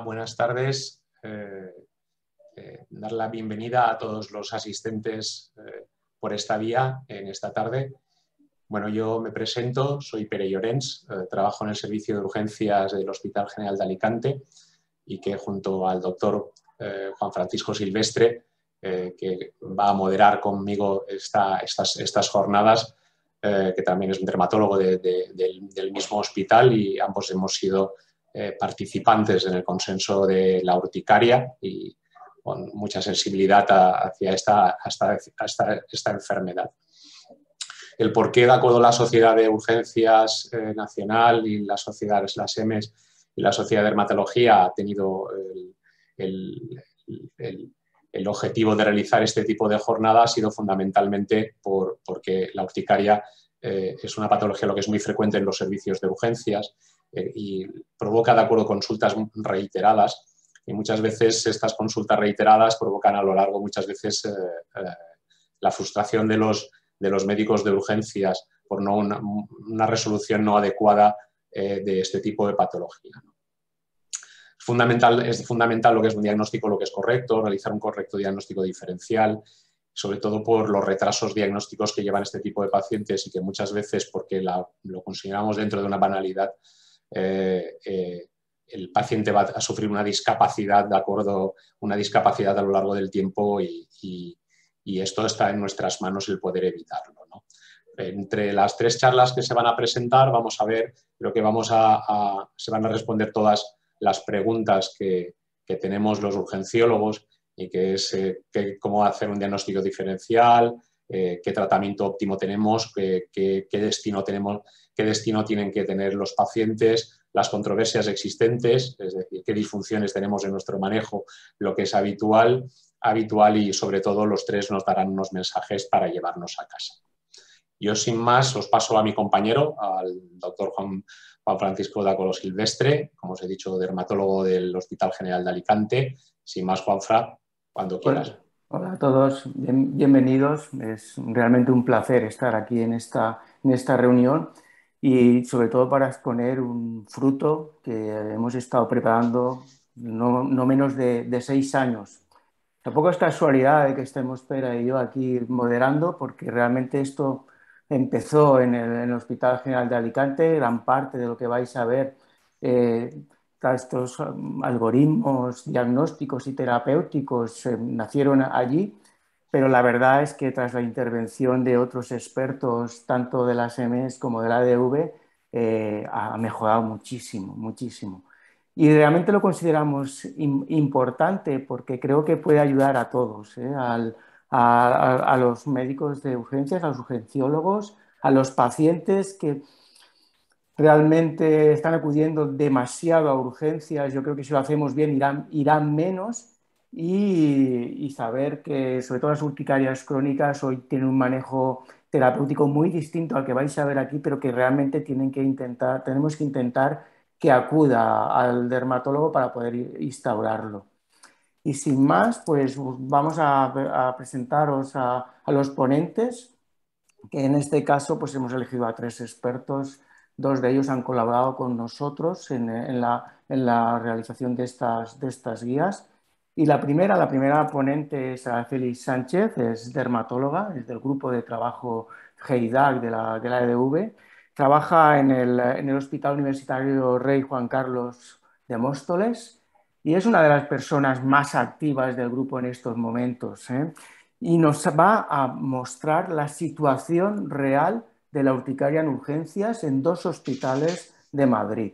buenas tardes. Eh, eh, dar la bienvenida a todos los asistentes eh, por esta vía en esta tarde. Bueno, yo me presento, soy Pere Llorens, trabajo en el servicio de urgencias del Hospital General de Alicante y que junto al doctor Juan Francisco Silvestre, que va a moderar conmigo estas, jornadas, que también es un dermatólogo del, del mismo hospital y ambos hemos sido eh, participantes en el consenso de la urticaria y con mucha sensibilidad hacia esta, enfermedad. El por qué, de acuerdo a la Sociedad de Urgencias eh, Nacional y las sociedades, las EMES y la Sociedad de Dermatología, ha tenido el, objetivo de realizar este tipo de jornada ha sido fundamentalmente porque la urticaria eh, es una patología lo que es muy frecuente en los servicios de urgencias eh, y provoca, de acuerdo, consultas reiteradas. Y muchas veces estas consultas reiteradas provocan a lo largo, muchas veces, eh, eh, la frustración de los, de los médicos de urgencias por no una, resolución no adecuada de este tipo de patología. Fundamental, es fundamental lo que es un diagnóstico, lo que es correcto, realizar un correcto diagnóstico diferencial, sobre todo por los retrasos diagnósticos que llevan este tipo de pacientes y que muchas veces, porque lo consideramos dentro de una banalidad, eh, eh, el paciente va a sufrir una discapacidad, de acuerdo, una discapacidad a lo largo del tiempo y, esto está en nuestras manos el poder evitarlo. ¿no? Entre las tres charlas que se van a presentar, vamos a ver, creo que vamos a, se van a responder todas las preguntas que, que tenemos los urgenciólogos y que es eh, cómo hacer un diagnóstico diferencial, eh, qué tratamiento óptimo tenemos, qué, destino tenemos, qué destino tienen que tener los pacientes, las controversias existentes, es decir, qué disfunciones tenemos en nuestro manejo, lo que es habitual, habitual y sobre todo los tres nos darán unos mensajes para llevarnos a casa. Yo sin más os paso a mi compañero, al doctor Juan, Juan Francisco Dacolo Silvestre, como os he dicho, dermatólogo del Hospital General de Alicante. Sin más, Juanfra, cuando quieras. Hola a todos, bienvenidos. Es realmente un placer estar aquí en esta, en esta reunión y sobre todo para exponer un fruto que hemos estado preparando no, no menos de, seis años. Tampoco es casualidad de que estemos Pera y yo aquí moderando porque realmente esto empezó en el, Hospital General de Alicante. Gran parte de lo que vais a ver eh, estos um, algoritmos diagnósticos y terapéuticos eh, nacieron allí, pero la verdad es que tras la intervención de otros expertos, tanto de las SMs e como de la ADV, eh, ha mejorado muchísimo, muchísimo. Y realmente lo consideramos importante porque creo que puede ayudar a todos, eh, a los médicos de urgencias, a los urgenciólogos, a los pacientes que realmente están acudiendo demasiado a urgencias. Yo creo que si lo hacemos bien irán, menos y, saber que sobre todo las urticarias crónicas hoy tienen un manejo terapéutico muy distinto al que vais a ver aquí, pero que realmente tienen que intentar, tenemos que intentar que acuda al dermatólogo para poder instaurarlo. Y sin más, pues vamos a, presentaros a, a los ponentes, que en este caso pues hemos elegido a tres expertos Dos de ellos han colaborado con nosotros en, la, realización de estas, de estas guías. Y la primera, la primera ponente es Araceli Sánchez, es dermatóloga, es del grupo de trabajo GEIDAC de la, de EDV. Trabaja en el, Hospital Universitario Rey Juan Carlos de Móstoles y es una de las personas más activas del grupo en estos momentos. ¿eh? Y nos va a mostrar la situación real de la urticaria en urgencias en dos hospitales de Madrid.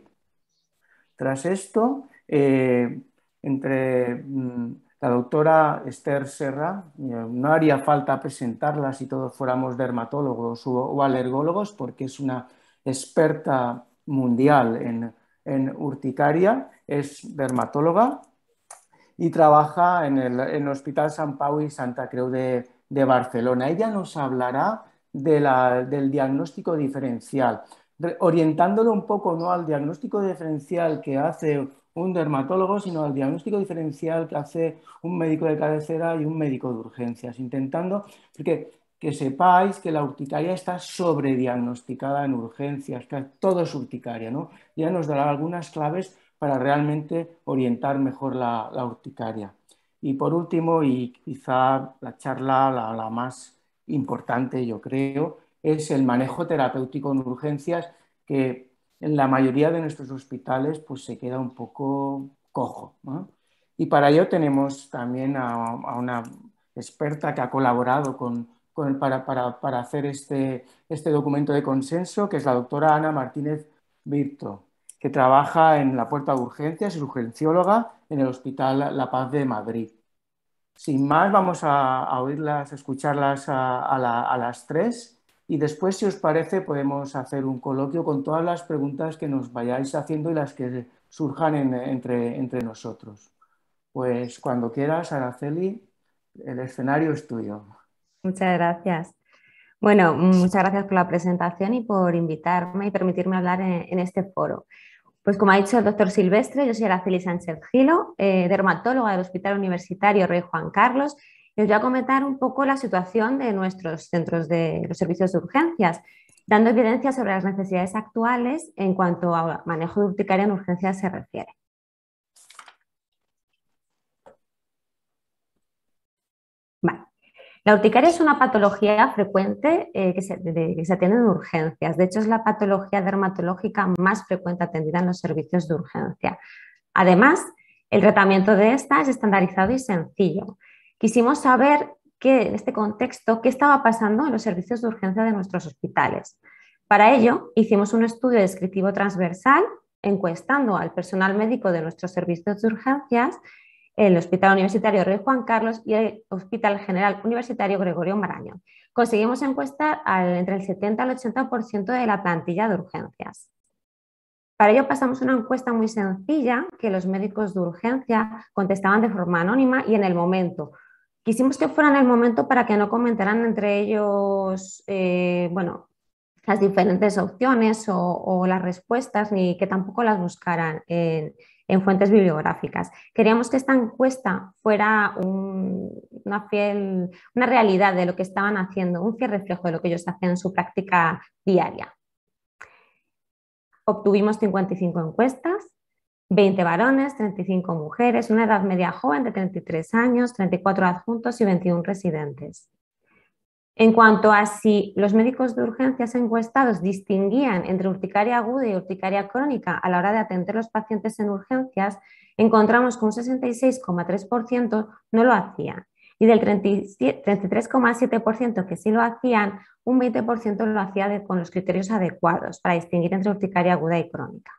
Tras esto, eh, entre mm, la doctora Esther Serra, eh, no haría falta presentarla si todos fuéramos dermatólogos o alergólogos, porque es una experta mundial en, urticaria, es dermatóloga y trabaja en el, Hospital San Pau y Santa Creu de, de Barcelona. Ella nos hablará del diagnóstico diferencial, orientándolo un poco no al diagnóstico diferencial que hace un dermatólogo, sino al diagnóstico diferencial que hace un médico de cabecera y un médico de urgencias, intentando que, sepáis que la urticaria está sobrediagnosticada en urgencias, que todo es urticaria, ¿no? Ya nos dará algunas claves para realmente orientar mejor la, urticaria. Y por último, y quizá la charla la más importante, yo creo, es el manejo terapéutico en urgencias, que en la mayoría de nuestros hospitales pues, se queda un poco cojo. Y para ello tenemos también a, una experta que ha colaborado con, para, hacer este, este documento de consenso, que es la doctora Ana Martínez Virto, que trabaja en la puerta de urgencias, es urgencióloga en el Hospital La Paz de Madrid. Sin más, vamos a, oírlas, escucharlas a, las tres y después, si os parece, podemos hacer un coloquio con todas las preguntas que nos vayáis haciendo y las que surjan entre, nosotros. Pues cuando quieras, Araceli, el escenario es tuyo. Muchas gracias. Bueno, muchas gracias por la presentación y por invitarme y permitirme hablar en este foro. Pues como ha dicho el doctor Silvestre, yo soy Araceli Sánchez Gilo, eh, dermatóloga del Hospital Universitario Rey Juan Carlos, y os voy a comentar un poco la situación de nuestros centros de los servicios de urgencias, dando evidencia sobre las necesidades actuales en cuanto a manejo de urticaria en urgencias se refiere. La urticaria es una patología frecuente eh, que, se, atiende en urgencias. De hecho, es la patología dermatológica más frecuente atendida en los servicios de urgencia. Además, el tratamiento de esta es estandarizado y sencillo. Quisimos saber en este contexto qué estaba pasando en los servicios de urgencia de nuestros hospitales. Para ello, hicimos un estudio descriptivo transversal encuestando al personal médico de nuestros servicios de urgencias el Hospital Universitario Rey Juan Carlos y el Hospital General Universitario Gregorio Marañón. Conseguimos encuestar entre el 70 al 80% de la plantilla de urgencias. Para ello pasamos una encuesta muy sencilla que los médicos de urgencia contestaban de forma anónima y en el momento. Quisimos que fuera en el momento para que no comentaran entre ellos, eh, bueno, las diferentes opciones o, o, las respuestas, ni que tampoco las buscaran en, en fuentes bibliográficas. Queríamos que esta encuesta fuera una, fiel, una realidad de lo que estaban haciendo, un fiel reflejo de lo que ellos hacían en su práctica diaria. Obtuvimos 55 encuestas, 20 varones, 35 mujeres, una edad media joven de 33 años, 34 adjuntos y 21 residentes. En cuanto a si los médicos de urgencias encuestados distinguían entre urticaria aguda y urticaria crónica a la hora de atender los pacientes en urgencias, encontramos que un 66,3% no lo hacían y del 33,7% que sí lo hacían, un 20% lo hacía con los criterios adecuados para distinguir entre urticaria aguda y crónica.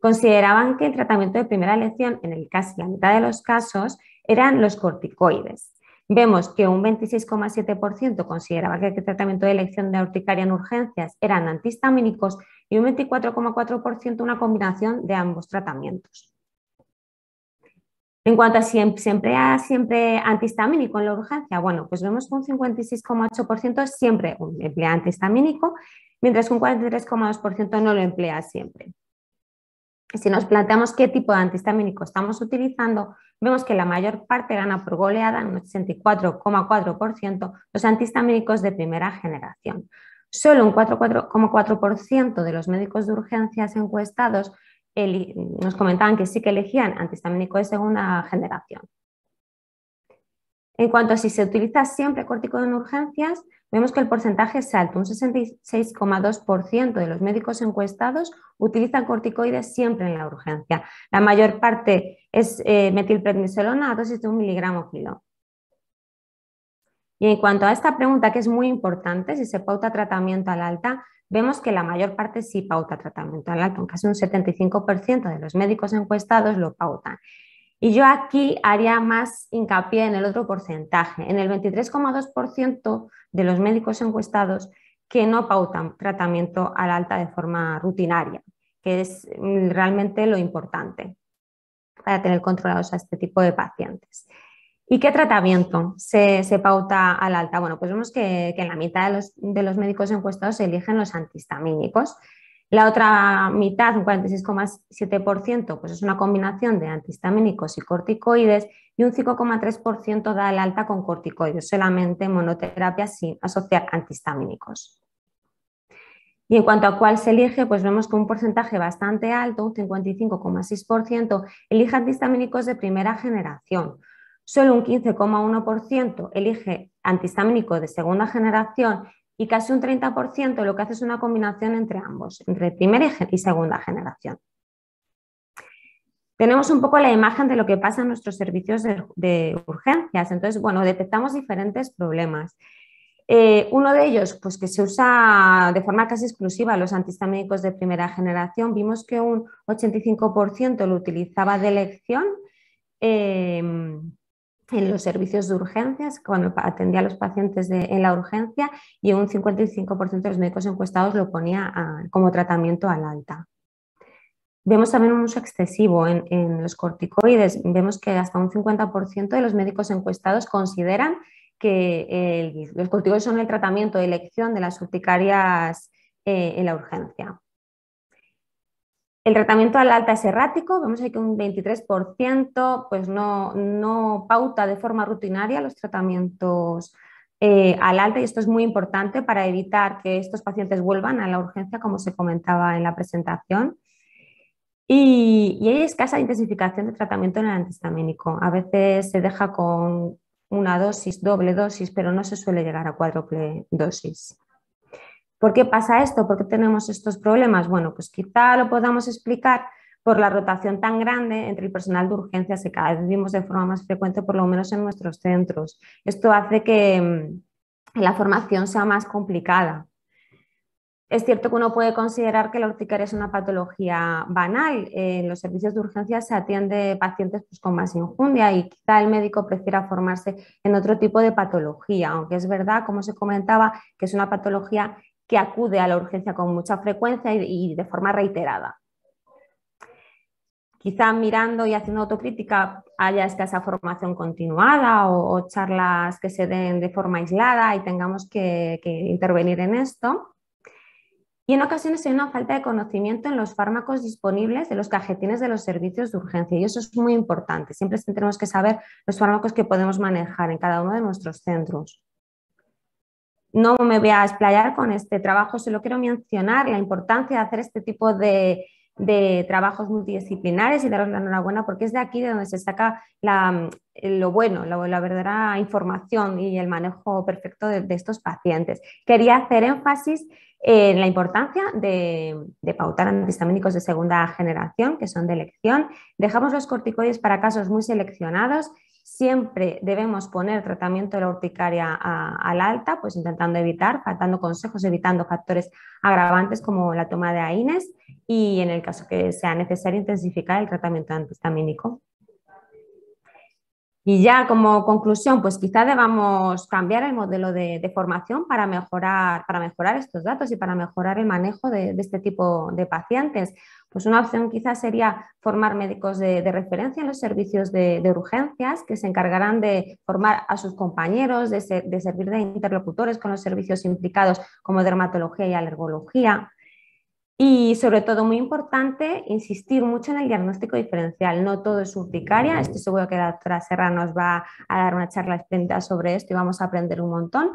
Consideraban que el tratamiento de primera elección, en el casi la mitad de los casos, eran los corticoides, Vemos que un 26,7% consideraba que el tratamiento de elección de urticaria en urgencias eran antihistamínicos y un 24,4% una combinación de ambos tratamientos. En cuanto a si em-, se emplea siempre antihistamínico en la urgencia, bueno, pues vemos que un 56,8% siempre emplea antihistamínico, mientras que un 43,2% no lo emplea siempre. Si nos planteamos qué tipo de antihistamínico estamos utilizando, vemos que la mayor parte gana por goleada, en un 84,4%, los antihistamínicos de primera generación. Solo un 4,4% de los médicos de urgencias encuestados nos comentaban que sí que elegían antihistamínicos de segunda generación. En cuanto a si se utiliza siempre cortico en urgencias, vemos que el porcentaje es alto. Un 66,2% de los médicos encuestados utilizan corticoides siempre en la urgencia. La mayor parte es eh, metilprednisolona a dosis de un miligramo kilo. Y en cuanto a esta pregunta, que es muy importante, si se pauta tratamiento al alta, vemos que la mayor parte sí pauta tratamiento al alta, en casi un 75% de los médicos encuestados lo pautan. Y yo aquí haría más hincapié en el otro porcentaje, en el 23,2% de los médicos encuestados que no pautan tratamiento al alta de forma rutinaria, que es mm, realmente lo importante para tener controlados a este tipo de pacientes. ¿Y qué tratamiento se, pauta al alta? Bueno, pues vemos que, en la mitad de los, de los médicos encuestados se eligen los antihistamínicos, la otra mitad, un 46,7%, pues es una combinación de antihistamínicos y corticoides y un 5,3% da el alta con corticoides, solamente monoterapia sin asociar antihistamínicos. Y en cuanto a cuál se elige, pues vemos que un porcentaje bastante alto, un 55,6%, elige antihistamínicos de primera generación. Solo un 15,1% elige antihistamínicos de segunda generación y casi un 30% lo que hace es una combinación entre ambos, entre primera y segunda generación. Tenemos un poco la imagen de lo que pasa en nuestros servicios de, urgencias. Entonces, bueno, detectamos diferentes problemas. Eh, uno de ellos, pues que se usa de forma casi exclusiva los antihistamínicos de primera generación, vimos que un 85% lo utilizaba de elección. Eh, en los servicios de urgencias, cuando atendía a los pacientes en la urgencia, y un 55% de los médicos encuestados lo ponía como tratamiento al alta. Vemos también un uso excesivo en, los corticoides. Vemos que hasta un 50% de los médicos encuestados consideran que los corticoides son el tratamiento de elección de las urticarias eh, en la urgencia. El tratamiento al alta es errático, vemos aquí que un 23% pues no, no pauta de forma rutinaria los tratamientos eh, al alta y esto es muy importante para evitar que estos pacientes vuelvan a la urgencia, como se comentaba en la presentación. Y, hay escasa intensificación de tratamiento en el antihistamínico. A veces se deja con una dosis, doble dosis, pero no se suele llegar a cuádruple dosis. ¿Por qué pasa esto? ¿Por qué tenemos estos problemas? Bueno, pues quizá lo podamos explicar por la rotación tan grande entre el personal de urgencias que cada vez vimos de forma más frecuente, por lo menos en nuestros centros. Esto hace que mm, la formación sea más complicada. Es cierto que uno puede considerar que la urticaria es una patología banal. En los servicios de urgencias se atiende pacientes pues, con más injundia y quizá el médico prefiera formarse en otro tipo de patología, aunque es verdad, como se comentaba, que es una patología que acude a la urgencia con mucha frecuencia y, de forma reiterada. Quizá mirando y haciendo autocrítica haya escasa formación continuada o, charlas que se den de forma aislada y tengamos que, intervenir en esto. Y en ocasiones hay una falta de conocimiento en los fármacos disponibles de los cajetines de los servicios de urgencia. Y eso es muy importante. Siempre tenemos que saber los fármacos que podemos manejar en cada uno de nuestros centros no me voy a explayar con este trabajo, solo quiero mencionar la importancia de hacer este tipo de, trabajos multidisciplinares y daros la enhorabuena porque es de aquí de donde se saca mm, lo bueno, la, verdadera información y el manejo perfecto de, estos pacientes. Quería hacer énfasis en la importancia de, pautar antihistamínicos de segunda generación, que son de elección. Dejamos los corticoides para casos muy seleccionados Siempre debemos poner tratamiento de la urticaria al alta, pues intentando evitar, faltando consejos, evitando factores agravantes como la toma de AINES y en el caso que sea necesario intensificar el tratamiento antihistamínico. Y ya como conclusión, pues quizá debamos cambiar el modelo de, formación para mejorar, para mejorar, estos datos y para mejorar el manejo de este tipo de pacientes. Pues una opción quizás sería formar médicos de, referencia en los servicios de, urgencias que se encargarán de formar a sus compañeros, de, servir de interlocutores con los servicios implicados como dermatología y alergología. Y sobre todo, muy importante, insistir mucho en el diagnóstico diferencial. No todo es urticaria. Estoy seguro que la doctora Serra nos va a dar una charla espléndida sobre esto y vamos a aprender un montón.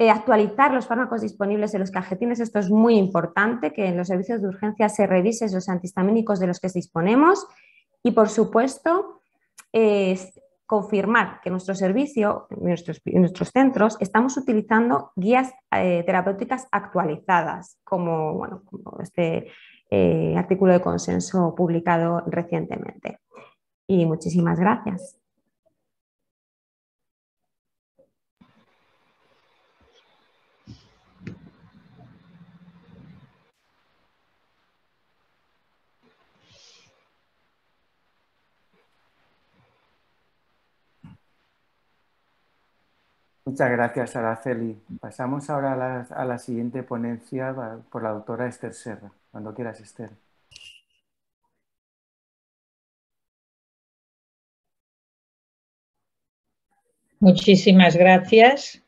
Eh, actualizar los fármacos disponibles en los cajetines, esto es muy importante, que en los servicios de urgencia se revisen los antihistamínicos de los que disponemos y, por supuesto, confirmar que nuestro servicio, nuestros, nuestros centros, estamos utilizando guías eh, terapéuticas actualizadas, como este eh, artículo de consenso publicado recientemente. Y muchísimas gracias. Muchas gracias, Araceli. Pasamos ahora a la, siguiente ponencia por la doctora Esther Serra. Cuando quieras, Esther. Muchísimas gracias.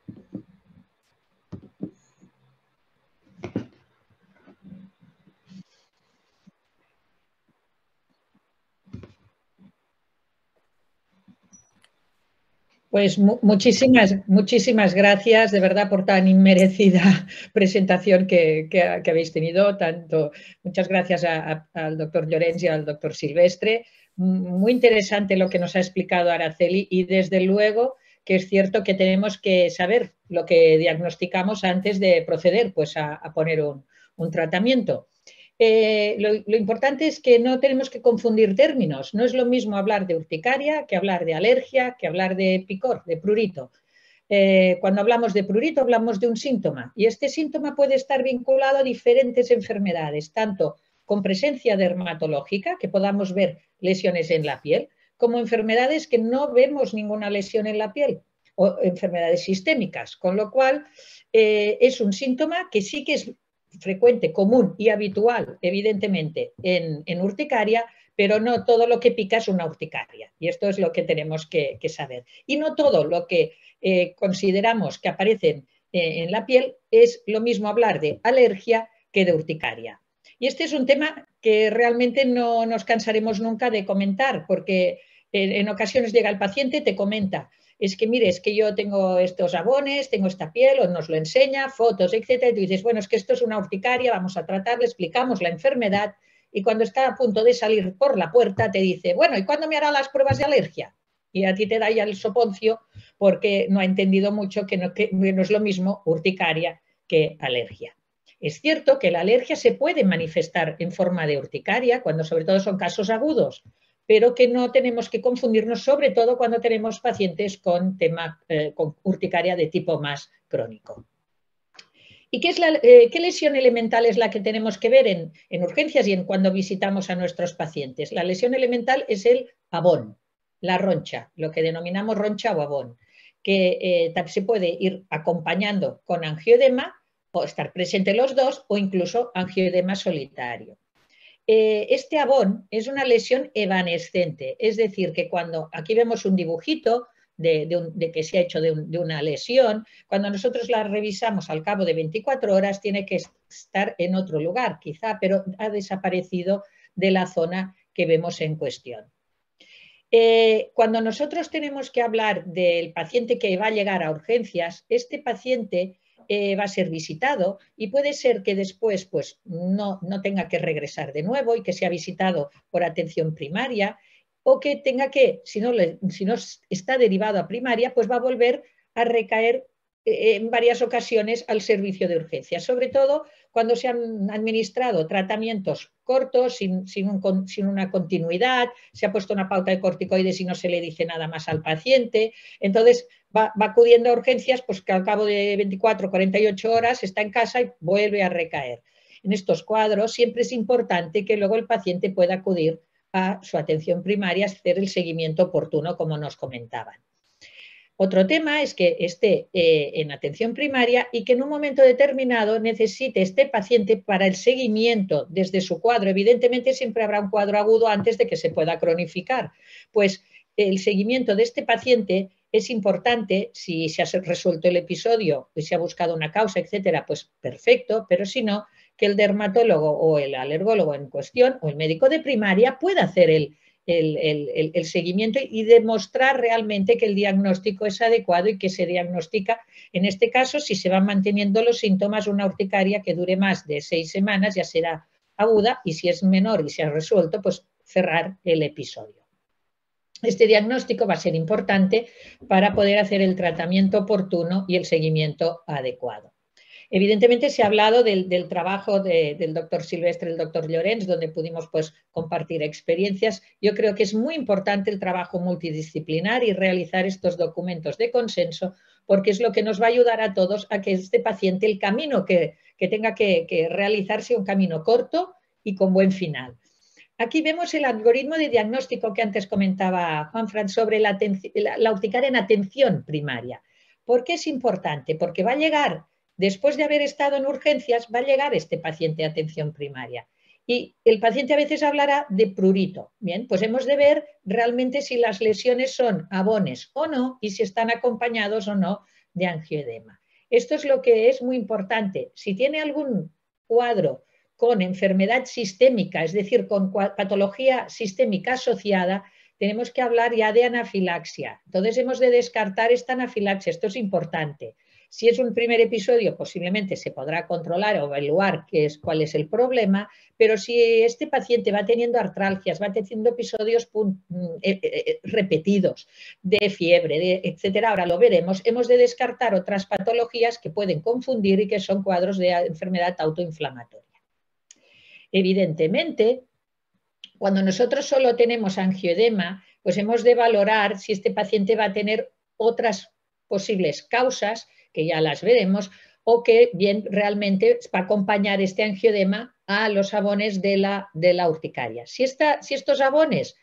Pues muchísimas, muchísimas gracias de verdad por tan inmerecida presentación que, habéis tenido. Tanto, muchas gracias al doctor Llorens y al doctor Silvestre. Muy interesante lo que nos ha explicado Araceli y desde luego que es cierto que tenemos que saber lo que diagnosticamos antes de proceder pues, a, poner un tratamiento. Eh, lo, importante es que no tenemos que confundir términos. No es lo mismo hablar de urticaria que hablar de alergia, que hablar de picor, de prurito. Eh, cuando hablamos de prurito hablamos de un síntoma y este síntoma puede estar vinculado a diferentes enfermedades, tanto con presencia dermatológica, que podamos ver lesiones en la piel, como enfermedades que no vemos ninguna lesión en la piel o enfermedades sistémicas, con lo cual eh, es un síntoma que sí que es frecuente, común y habitual, evidentemente, en, urticaria, pero no todo lo que pica es una urticaria. Y esto es lo que tenemos que, saber. Y no todo lo que eh, consideramos que aparecen en la piel es lo mismo hablar de alergia que de urticaria. Y este es un tema que realmente no nos cansaremos nunca de comentar, porque en ocasiones llega el paciente y te comenta, es que mire, es que yo tengo estos jabones, tengo esta piel, o nos lo enseña, fotos, etcétera, y tú dices, bueno, es que esto es una urticaria, vamos a tratarle, explicamos la enfermedad, y cuando está a punto de salir por la puerta te dice, bueno, ¿y cuándo me hará las pruebas de alergia? Y a ti te da ya el soponcio porque no ha entendido mucho que no es lo mismo urticaria que alergia. Es cierto que la alergia se puede manifestar en forma de urticaria, cuando sobre todo son casos agudos, pero que no tenemos que confundirnos, sobre todo cuando tenemos pacientes con tema, eh, con urticaria de tipo más crónico. ¿Y qué, es la, eh, qué, lesión elemental es la que tenemos que ver en, en, urgencias y en cuando visitamos a nuestros pacientes? La lesión elemental es el abón, la roncha, lo que denominamos roncha o abón, que eh, se puede ir acompañando con angioedema o estar presente los dos o incluso angioedema solitario. Eh, este abón es una lesión evanescente, es decir, que cuando aquí vemos un dibujito de, que se ha hecho de, una lesión, cuando nosotros la revisamos al cabo de 24 horas tiene que estar en otro lugar, quizá, pero ha desaparecido de la zona que vemos en cuestión. Eh, cuando nosotros tenemos que hablar del paciente que va a llegar a urgencias, este paciente eh, va a ser visitado y puede ser que después pues, no, no tenga que regresar de nuevo y que sea visitado por atención primaria o que tenga que, si no, le, si no está derivado a primaria, pues va a volver a recaer eh, en varias ocasiones al servicio de urgencia, sobre todo cuando se han administrado tratamientos corto, sin, sin, una continuidad, se ha puesto una pauta de corticoides y no se le dice nada más al paciente. Entonces va, va acudiendo a urgencias, pues que al cabo de 24, 48 horas está en casa y vuelve a recaer. En estos cuadros siempre es importante que luego el paciente pueda acudir a su atención primaria, hacer el seguimiento oportuno, como nos comentaban. Otro tema es que esté eh, en atención primaria y que en un momento determinado necesite este paciente para el seguimiento desde su cuadro. Evidentemente siempre habrá un cuadro agudo antes de que se pueda cronificar. Pues el seguimiento de este paciente es importante si se ha resuelto el episodio y se ha buscado una causa, etcétera, pues perfecto, pero si no, que el dermatólogo o el alergólogo en cuestión o el médico de primaria pueda hacer el, el, seguimiento y demostrar realmente que el diagnóstico es adecuado y que se diagnostica, en este caso, si se van manteniendo los síntomas, una urticaria que dure más de seis semanas ya será aguda y si es menor y se ha resuelto, pues cerrar el episodio. Este diagnóstico va a ser importante para poder hacer el tratamiento oportuno y el seguimiento adecuado. Evidentemente se ha hablado del, trabajo del doctor Silvestre, el doctor Llorens, donde pudimos pues, compartir experiencias. Yo creo que es muy importante el trabajo multidisciplinar y realizar estos documentos de consenso porque es lo que nos va a ayudar a todos a que este paciente, el camino que, que tenga que, realizarse, un camino corto y con buen final. Aquí vemos el algoritmo de diagnóstico que antes comentaba Juan Juanfran sobre la, la, en atención primaria. ¿Por qué es importante? Porque va a llegar Después de haber estado en urgencias, va a llegar este paciente a atención primaria. Y el paciente a veces hablará de prurito. Bien, pues hemos de ver realmente si las lesiones son abones o no y si están acompañados o no de angioedema. Esto es lo que es muy importante. Si tiene algún cuadro con enfermedad sistémica, es decir, con patología sistémica asociada, tenemos que hablar ya de anafilaxia. Entonces hemos de descartar esta anafilaxia, esto es importante. Si es un primer episodio, posiblemente se podrá controlar o evaluar qué es, cuál es el problema, pero si este paciente va teniendo artralgias, va teniendo episodios mm, eh, eh, eh, repetidos de fiebre, etcétera, ahora lo veremos, hemos de descartar otras patologías que pueden confundir y que son cuadros de enfermedad autoinflamatoria. Evidentemente, cuando nosotros solo tenemos angioedema, pues hemos de valorar si este paciente va a tener otras posibles causas que ya las veremos, o que bien realmente va a acompañar este angiodema a los abones de la, de la urticaria. Si, si estos abones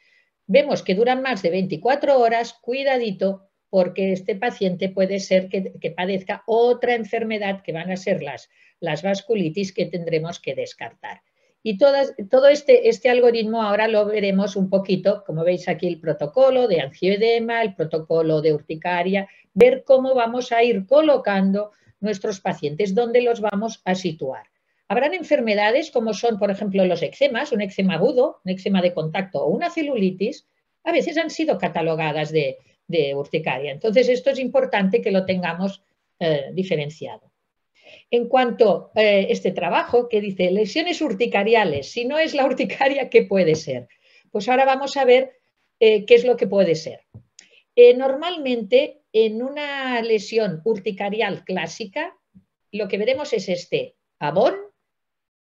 vemos que duran más de 24 horas, cuidadito, porque este paciente puede ser que, padezca otra enfermedad que van a ser las, las vasculitis que tendremos que descartar. Y todo este, este, algoritmo ahora lo veremos un poquito, como veis aquí el protocolo de angioedema, el protocolo de urticaria, ver cómo vamos a ir colocando nuestros pacientes, dónde los vamos a situar. Habrán enfermedades como son, por ejemplo, los eczemas, un eczema agudo, un eczema de contacto o una celulitis, a veces han sido catalogadas de, urticaria. Entonces, esto es importante que lo tengamos eh, diferenciado en cuanto a eh, este trabajo que dice lesiones urticariales, si no es la urticaria, ¿qué puede ser? Pues ahora vamos a ver eh, qué es lo que puede ser. Eh, normalmente en una lesión urticarial clásica, lo que veremos es este abón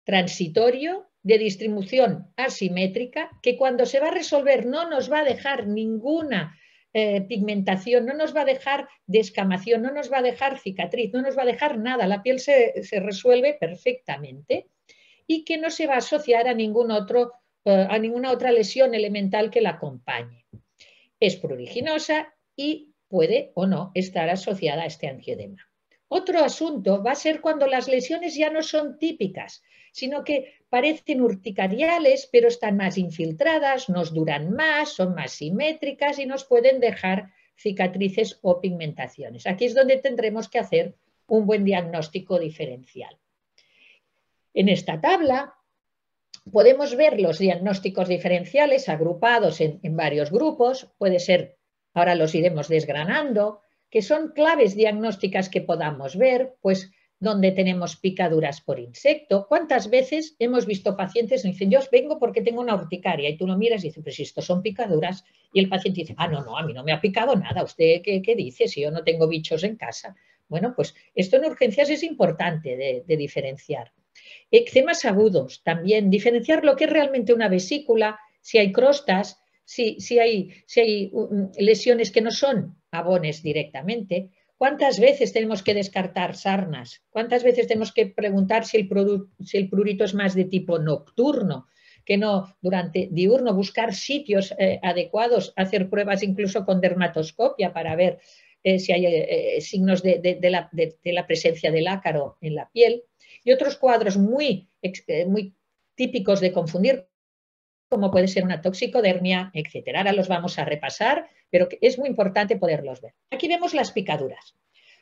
transitorio de distribución asimétrica que cuando se va a resolver no nos va a dejar ninguna eh, pigmentación, no nos va a dejar descamación, no nos va a dejar cicatriz, no nos va a dejar nada, la piel se, resuelve perfectamente y que no se va a asociar a, ningún otro, eh, a ninguna otra lesión elemental que la acompañe. Es pruriginosa y puede o no estar asociada a este angiodema. Otro asunto va a ser cuando las lesiones ya no son típicas, sino que parecen urticariales, pero están más infiltradas, nos duran más, son más simétricas y nos pueden dejar cicatrices o pigmentaciones. Aquí es donde tendremos que hacer un buen diagnóstico diferencial. En esta tabla podemos ver los diagnósticos diferenciales agrupados en, varios grupos, puede ser, ahora los iremos desgranando, que son claves diagnósticas que podamos ver, pues donde tenemos picaduras por insecto. ¿Cuántas veces hemos visto pacientes que dicen, yo vengo porque tengo una urticaria? Y tú lo miras y dices, si esto son picaduras. Y el paciente dice, ah, no, no, a mí no me ha picado nada. ¿Usted qué, dice si yo no tengo bichos en casa? Bueno, pues esto en urgencias es importante de, diferenciar. Eczemas agudos también, diferenciar lo que es realmente una vesícula, si hay crostas, si, si, hay, si hay mm, lesiones que no son abones directamente, ¿Cuántas veces tenemos que descartar sarnas? ¿Cuántas veces tenemos que preguntar si el, prurito es más de tipo nocturno? que no durante diurno, buscar sitios eh, adecuados, hacer pruebas incluso con dermatoscopia para ver eh, si hay eh, signos de, la, presencia del ácaro en la piel. Y otros cuadros muy típicos de confundir como puede ser una toxicodermia, etcétera. Ahora los vamos a repasar, pero es muy importante poderlos ver. Aquí vemos las picaduras.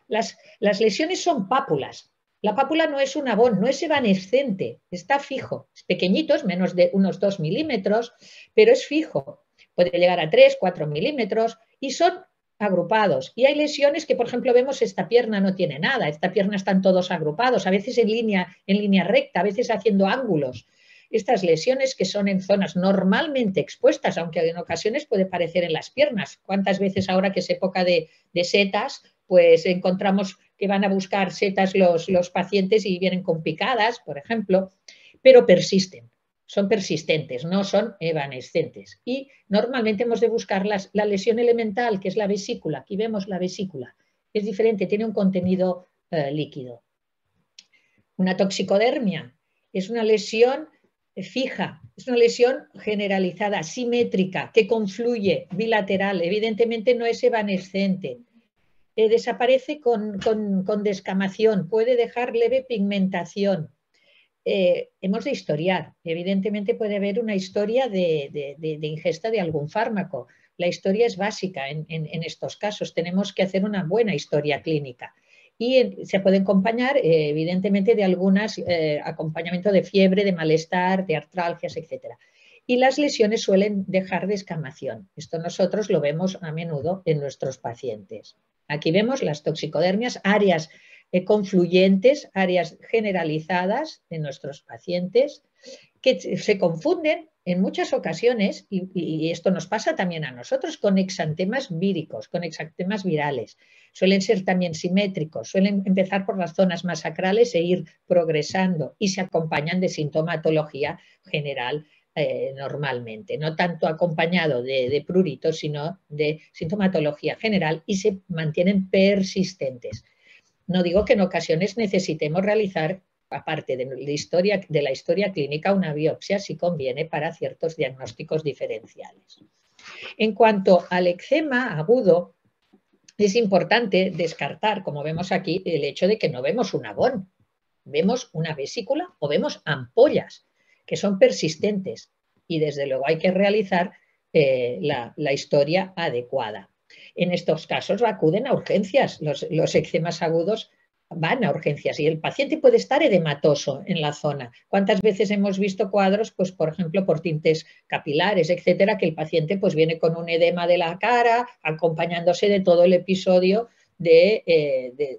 Las, lesiones son pápulas. La pápula no es un abón, no es evanescente, está fijo. Es pequeñito, es menos de unos 2 milímetros, pero es fijo. Puede llegar a 3, 4 milímetros y son agrupados. Y hay lesiones que, por ejemplo, vemos esta pierna no tiene nada, esta pierna están todos agrupados, a veces en línea, en línea recta, a veces haciendo ángulos estas lesiones que son en zonas normalmente expuestas, aunque en ocasiones puede parecer en las piernas. ¿Cuántas veces ahora que es época de, setas, pues encontramos que van a buscar setas los, pacientes y vienen con picadas, por ejemplo, pero persisten son persistentes, no son evanescentes. Y normalmente hemos de buscar la lesión elemental, que es la vesícula. Aquí vemos la vesícula. Es diferente, tiene un contenido eh, líquido. Una toxicodermia es una lesión fija, es una lesión generalizada, simétrica, que confluye, bilateral, evidentemente no es evanescente. Eh, desaparece con, descamación, puede dejar leve pigmentación. Eh, hemos de historiar, evidentemente puede haber una historia de, ingesta de algún fármaco. La historia es básica en estos casos, tenemos que hacer una buena historia clínica y eh, se puede acompañar eh, evidentemente de algunas eh, acompañamiento de fiebre, de malestar, de artralgias, etc. Y las lesiones suelen dejar de escamación. Esto nosotros lo vemos a menudo en nuestros pacientes. Aquí vemos las toxicodermias, áreas confluyentes, áreas generalizadas en nuestros pacientes que se confunden en muchas ocasiones, y, esto nos pasa también a nosotros, con exantemas víricos, con exantemas virales. Suelen ser también simétricos, suelen empezar por las zonas más sacrales e ir progresando y se acompañan de sintomatología general eh, normalmente, no tanto acompañado de, de prurito, sino de sintomatología general y se mantienen persistentes. No digo que en ocasiones necesitemos realizar aparte de la, historia, de la historia clínica, una biopsia sí conviene para ciertos diagnósticos diferenciales. En cuanto al eczema agudo, es importante descartar, como vemos aquí, el hecho de que no vemos un abón, vemos una vesícula o vemos ampollas que son persistentes y desde luego hay que realizar eh, la, historia adecuada. En estos casos acuden a urgencias. Los, los eczemas agudos van a urgencias y el paciente puede estar edematoso en la zona. ¿Cuántas veces hemos visto cuadros, pues por ejemplo, por tintes capilares, etcétera, que el paciente pues viene con un edema de la cara, acompañándose de todo el episodio de, eh,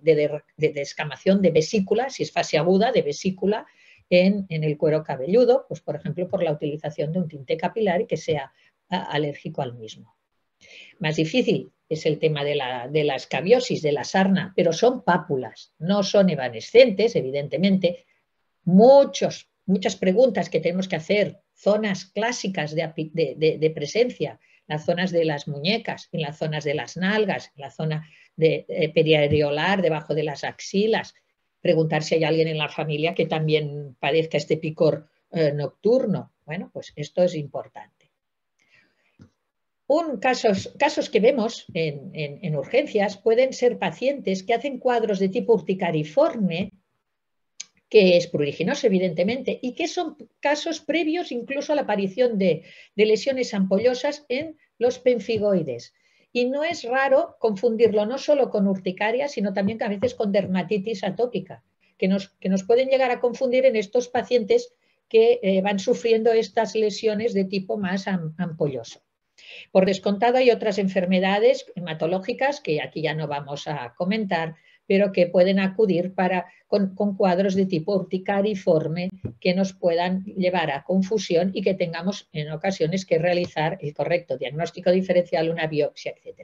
de, descamación de vesícula, si es fase aguda, de vesícula en, el cuero cabelludo, pues por ejemplo, por la utilización de un tinte capilar y que sea alérgico al mismo. Más difícil es el tema de la, escabiosis, de la sarna, pero son pápulas, no son evanescentes, evidentemente. muchas preguntas que tenemos que hacer, zonas clásicas de, presencia, las zonas de las muñecas, en las zonas de las nalgas, en la zona de, eh, periareolar, debajo de las axilas. Preguntar si hay alguien en la familia que también padezca este picor eh, nocturno. Bueno, pues esto es importante casos, que vemos en, urgencias pueden ser pacientes que hacen cuadros de tipo urticariforme, que es pruriginoso, evidentemente, y que son casos previos incluso a la aparición de, lesiones ampollosas en los penfigoides. Y no es raro confundirlo no solo con urticaria, sino también a veces con dermatitis atópica, que nos, pueden llegar a confundir en estos pacientes que eh, van sufriendo estas lesiones de tipo más ampolloso. Por descontado hay otras enfermedades hematológicas que aquí ya no vamos a comentar, pero que pueden acudir con, cuadros de tipo urticariforme que nos puedan llevar a confusión y que tengamos en ocasiones que realizar el correcto diagnóstico diferencial, una biopsia, etc.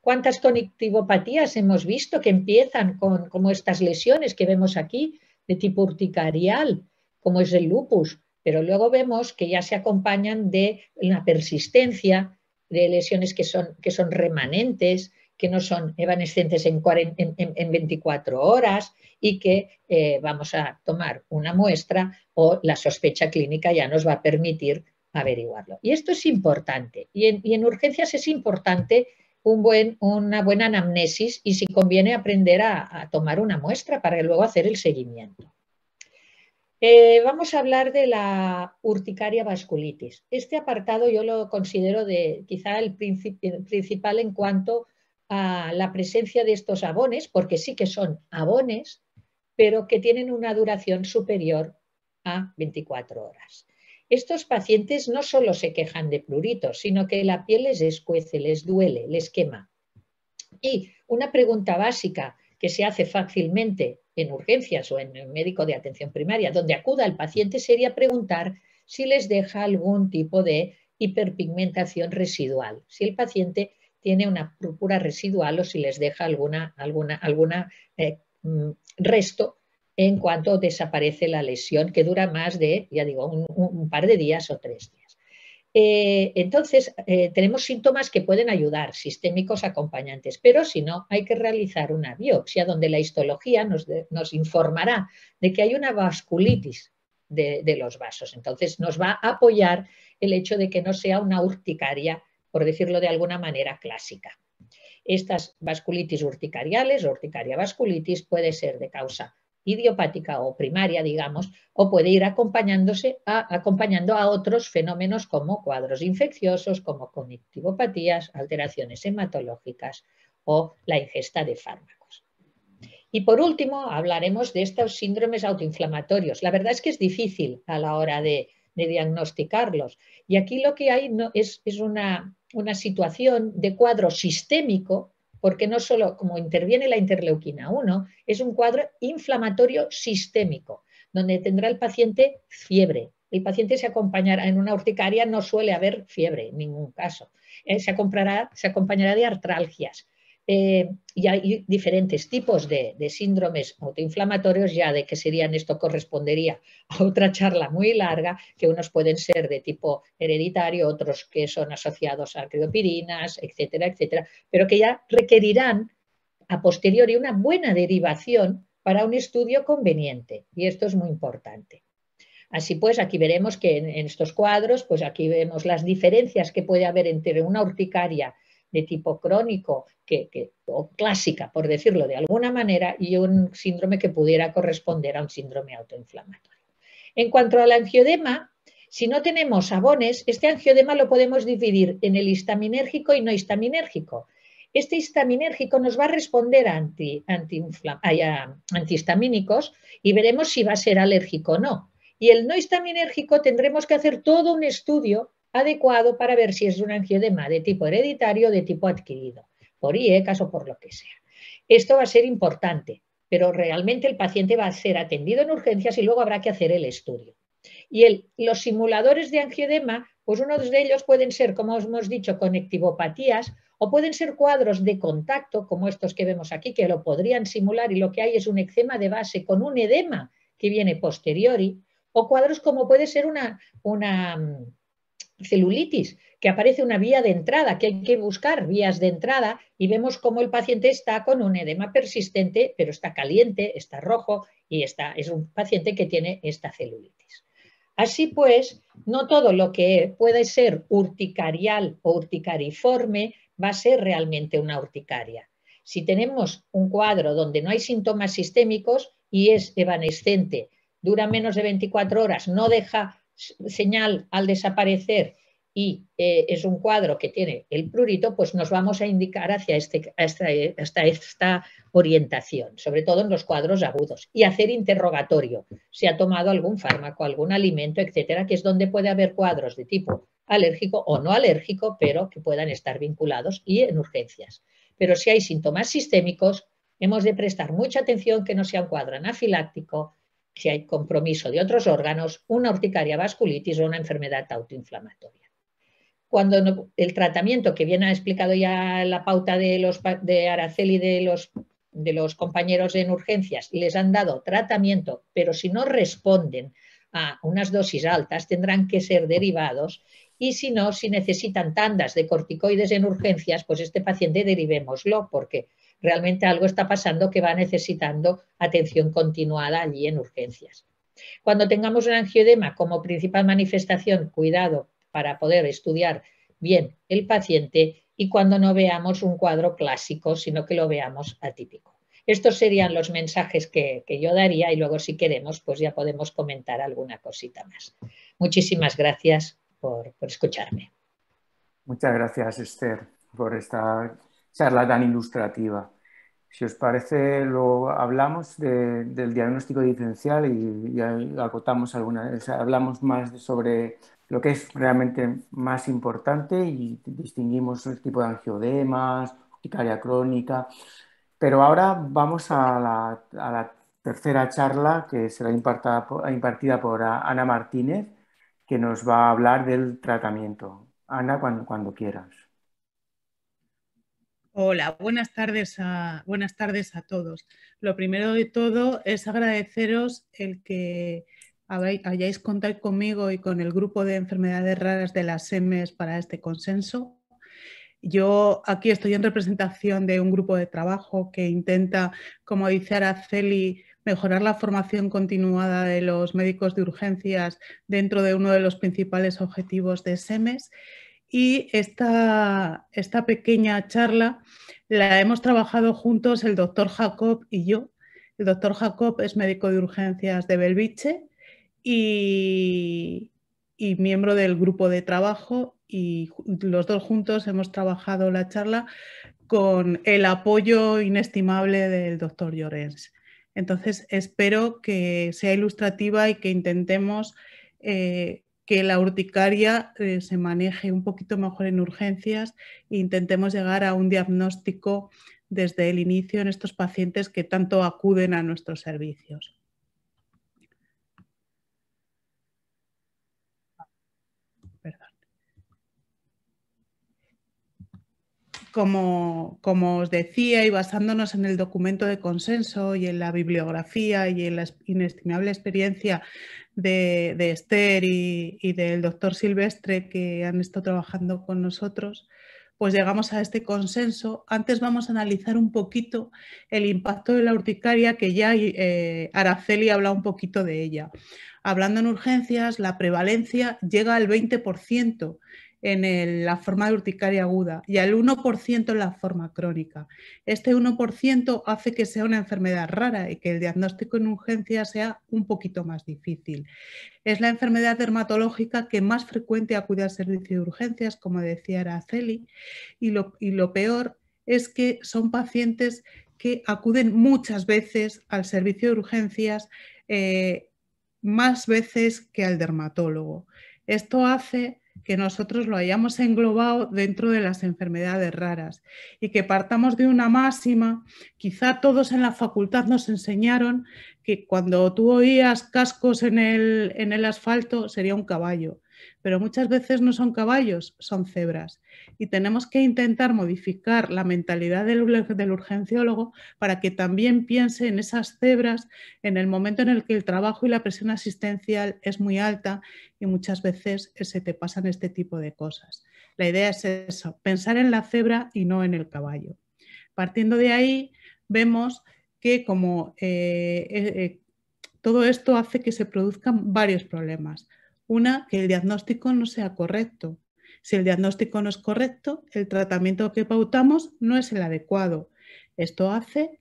¿Cuántas conectivopatías hemos visto que empiezan con como estas lesiones que vemos aquí de tipo urticarial, como es el lupus, pero luego vemos que ya se acompañan de la persistencia de lesiones que son, remanentes, que no son evanescentes en, 24 horas y que eh, vamos a tomar una muestra o la sospecha clínica ya nos va a permitir averiguarlo. Y esto es importante. Y en, urgencias es importante buen, una buena anamnesis y si conviene aprender a tomar una muestra para luego hacer el seguimiento. Eh, vamos a hablar de la urticaria vasculitis. Este apartado yo lo considero de, quizá el eh, principal en cuanto a la presencia de estos abones, porque sí que son abones, pero que tienen una duración superior a 24 horas. Estos pacientes no solo se quejan de pluritos, sino que la piel les escuece, les duele, les quema. Y una pregunta básica que se hace fácilmente en urgencias o en el médico de atención primaria, donde acuda el paciente, sería preguntar si les deja algún tipo de hiperpigmentación residual, si el paciente tiene una púrpura residual o si les deja alguna, alguna, alguna eh, mm, resto en cuanto desaparece la lesión, que dura más de, ya digo, un, un par de días o tres días. Eh, entonces, eh, tenemos síntomas que pueden ayudar, sistémicos acompañantes, pero si no, hay que realizar una biopsia donde la histología nos, informará de que hay una vasculitis de, de, los vasos. Entonces, nos va a apoyar el hecho de que no sea una urticaria, por decirlo de alguna manera, clásica. Estas vasculitis urticariales, urticaria vasculitis, puede ser de causa idiopática o primaria, digamos, o puede ir acompañándose acompañando a otros fenómenos como cuadros infecciosos, como conectivopatías, alteraciones hematológicas o la ingesta de fármacos. Y por último, hablaremos de estos síndromes autoinflamatorios. La verdad es que es difícil a la hora de, diagnosticarlos. Y aquí lo que hay es, una, una situación de cuadro sistémico porque no solo como interviene la interleuquina 1, es un cuadro inflamatorio sistémico, donde tendrá el paciente fiebre. El paciente se acompañará en una urticaria, no suele haber fiebre en ningún caso. Eh, se, se acompañará de artralgias, eh, y hay diferentes tipos de, síndromes autoinflamatorios, ya de que serían, esto correspondería a otra charla muy larga, que unos pueden ser de tipo hereditario, otros que son asociados a criopirinas, etcétera, etcétera, pero que ya requerirán a posteriori una buena derivación para un estudio conveniente, y esto es muy importante. Así pues, aquí veremos que en, estos cuadros, pues aquí vemos las diferencias que puede haber entre una urticaria de tipo crónico que, o clásica, por decirlo de alguna manera, y un síndrome que pudiera corresponder a un síndrome autoinflamatorio. En cuanto al angiodema, si no tenemos sabones, este angiodema lo podemos dividir en el histaminérgico y no histaminérgico. Este histaminérgico nos va a responder anti, a antihistamínicos y veremos si va a ser alérgico o no. Y el no histaminérgico tendremos que hacer todo un estudio adecuado para ver si es un angiodema de tipo hereditario o de tipo adquirido, por IECAS o por lo que sea. Esto va a ser importante, pero realmente el paciente va a ser atendido en urgencias y luego habrá que hacer el estudio. Y los simuladores de angiodema, pues uno de ellos pueden ser, como os hemos dicho, conectivopatías o pueden ser cuadros de contacto, como estos que vemos aquí, que lo podrían simular y lo que hay es un eczema de base con un edema que viene posteriori, o cuadros como puede ser una, una mm, celulitis, que aparece una vía de entrada, que hay que buscar vías de entrada y vemos cómo el paciente está con un edema persistente, pero está caliente, está rojo y está, es un paciente que tiene esta celulitis. Así pues, no todo lo que puede ser urticarial o urticariforme va a ser realmente una urticaria. Si tenemos un cuadro donde no hay síntomas sistémicos y es evanescente, dura menos de 24 horas, no deja señal al desaparecer y eh, es un cuadro que tiene el prurito, pues nos vamos a indicar hacia este, esta orientación, sobre todo en los cuadros agudos, y hacer interrogatorio, si ha tomado algún fármaco, algún alimento, etcétera, que es donde puede haber cuadros de tipo alérgico o no alérgico, pero que puedan estar vinculados y en urgencias. Pero si hay síntomas sistémicos, hemos de prestar mucha atención que no sea un cuadro anafiláctico, si hay compromiso de otros órganos, una urticaria vasculitis o una enfermedad autoinflamatoria. Cuando el tratamiento, que bien ha explicado ya la pauta de, los, de Araceli de los, de los compañeros en urgencias, les han dado tratamiento, pero si no responden a unas dosis altas, tendrán que ser derivados y si no, si necesitan tandas de corticoides en urgencias, pues este paciente derivémoslo porque realmente algo está pasando que va necesitando atención continuada allí en urgencias. Cuando tengamos un angioedema como principal manifestación, cuidado para poder estudiar bien el paciente y cuando no veamos un cuadro clásico, sino que lo veamos atípico. Estos serían los mensajes que, yo daría y luego si queremos, pues ya podemos comentar alguna cosita más. Muchísimas gracias por, por escucharme. Muchas gracias, Esther, por esta charla tan ilustrativa. Si os parece, lo hablamos del diagnóstico diferencial y, acotamos algunas, hablamos más sobre lo que es realmente más importante y distinguimos el tipo de angiodemas, urticaria crónica. Pero ahora vamos a la, tercera charla que será impartida por, Ana Martínez, que nos va a hablar del tratamiento. Ana, cuando quieras. Hola, buenas tardes, a, buenas tardes a todos. Lo primero de todo es agradeceros el que hayáis contado conmigo y con el grupo de enfermedades raras de las SEMES para este consenso. Yo aquí estoy en representación de un grupo de trabajo que intenta, como dice Araceli, mejorar la formación continuada de los médicos de urgencias dentro de uno de los principales objetivos de SEMES y esta, pequeña charla la hemos trabajado juntos el doctor Jacob y yo. El doctor Jacob es médico de urgencias de Belviche y, miembro del grupo de trabajo y los dos juntos hemos trabajado la charla con el apoyo inestimable del doctor Llorens. Entonces, espero que sea ilustrativa y que intentemos eh, que la urticaria eh, se maneje un poquito mejor en urgencias e intentemos llegar a un diagnóstico desde el inicio en estos pacientes que tanto acuden a nuestros servicios. Como, como os decía y basándonos en el documento de consenso y en la bibliografía y en la inestimable experiencia de, Esther y, del doctor Silvestre que han estado trabajando con nosotros, pues llegamos a este consenso. Antes vamos a analizar un poquito el impacto de la urticaria, que ya eh, Araceli habla un poquito de ella. Hablando en urgencias, la prevalencia llega al 20% en la forma urticaria aguda y al 1% en la forma crónica. Este 1% hace que sea una enfermedad rara y que el diagnóstico en urgencia sea un poquito más difícil. Es la enfermedad dermatológica que más frecuente acude al servicio de urgencias, como decía Araceli, y lo, y lo peor es que son pacientes que acuden muchas veces al servicio de urgencias, eh, más veces que al dermatólogo. Esto hace que nosotros lo hayamos englobado dentro de las enfermedades raras y que partamos de una máxima. Quizá todos en la facultad nos enseñaron que cuando tú oías cascos en el, en el asfalto sería un caballo pero muchas veces no son caballos, son cebras. Y tenemos que intentar modificar la mentalidad del, urgenciólogo para que también piense en esas cebras en el momento en el que el trabajo y la presión asistencial es muy alta y muchas veces se te pasan este tipo de cosas. La idea es eso, pensar en la cebra y no en el caballo. Partiendo de ahí, vemos que como eh, eh, eh, todo esto hace que se produzcan varios problemas. Una, que el diagnóstico no sea correcto. Si el diagnóstico no es correcto, el tratamiento que pautamos no es el adecuado. Esto hace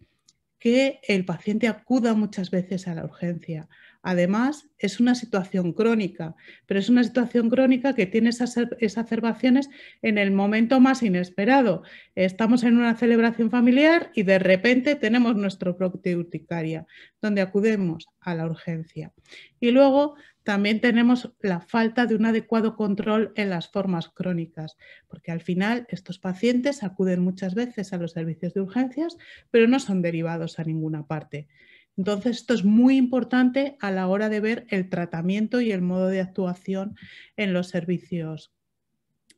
que el paciente acuda muchas veces a la urgencia, Además, es una situación crónica, pero es una situación crónica que tiene esas exacerbaciones en el momento más inesperado. Estamos en una celebración familiar y de repente tenemos nuestro urticaria, donde acudemos a la urgencia. Y luego también tenemos la falta de un adecuado control en las formas crónicas, porque al final estos pacientes acuden muchas veces a los servicios de urgencias, pero no son derivados a ninguna parte. Entonces, esto es muy importante a la hora de ver el tratamiento y el modo de actuación en los servicios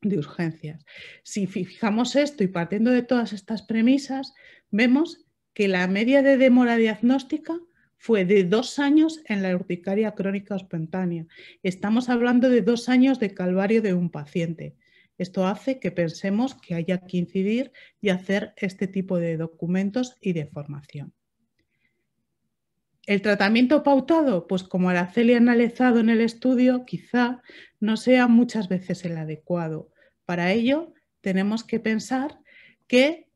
de urgencias. Si fijamos esto y partiendo de todas estas premisas, vemos que la media de demora diagnóstica fue de dos años en la urticaria crónica espontánea. Estamos hablando de dos años de calvario de un paciente. Esto hace que pensemos que haya que incidir y hacer este tipo de documentos y de formación. El tratamiento pautado, pues como Araceli ha analizado en el estudio, quizá no sea muchas veces el adecuado. Para ello, tenemos que pensar que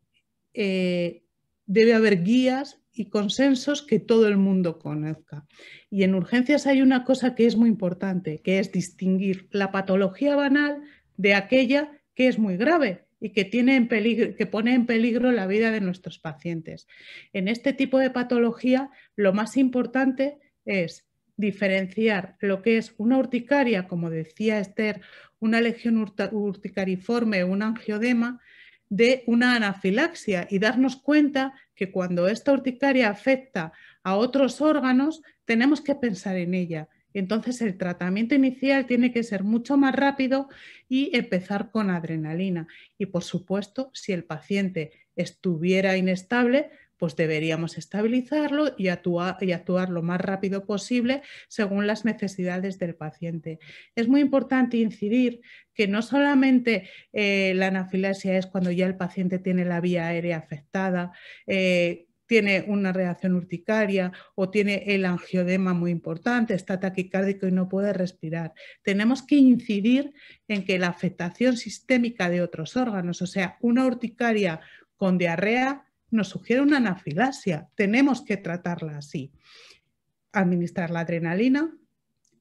eh, debe haber guías y consensos que todo el mundo conozca. Y en urgencias hay una cosa que es muy importante, que es distinguir la patología banal de aquella que es muy grave, y que, tiene que pone en peligro la vida de nuestros pacientes. En este tipo de patología, lo más importante es diferenciar lo que es una urticaria, como decía Esther, una legión urticariforme, un angiodema, de una anafilaxia y darnos cuenta que cuando esta urticaria afecta a otros órganos, tenemos que pensar en ella entonces el tratamiento inicial tiene que ser mucho más rápido y empezar con adrenalina. Y por supuesto, si el paciente estuviera inestable, pues deberíamos estabilizarlo y actuar, y actuar, lo más rápido posible según las necesidades del paciente. Es muy importante incidir que no solamente eh, la anafilaxia es cuando ya el paciente tiene la vía aérea afectada, eh, tiene una reacción urticaria o tiene el angiodema muy importante, está taquicárdico y no puede respirar. Tenemos que incidir en que la afectación sistémica de otros órganos, o sea, una urticaria con diarrea nos sugiere una anafilasia. Tenemos que tratarla así. Administrar la adrenalina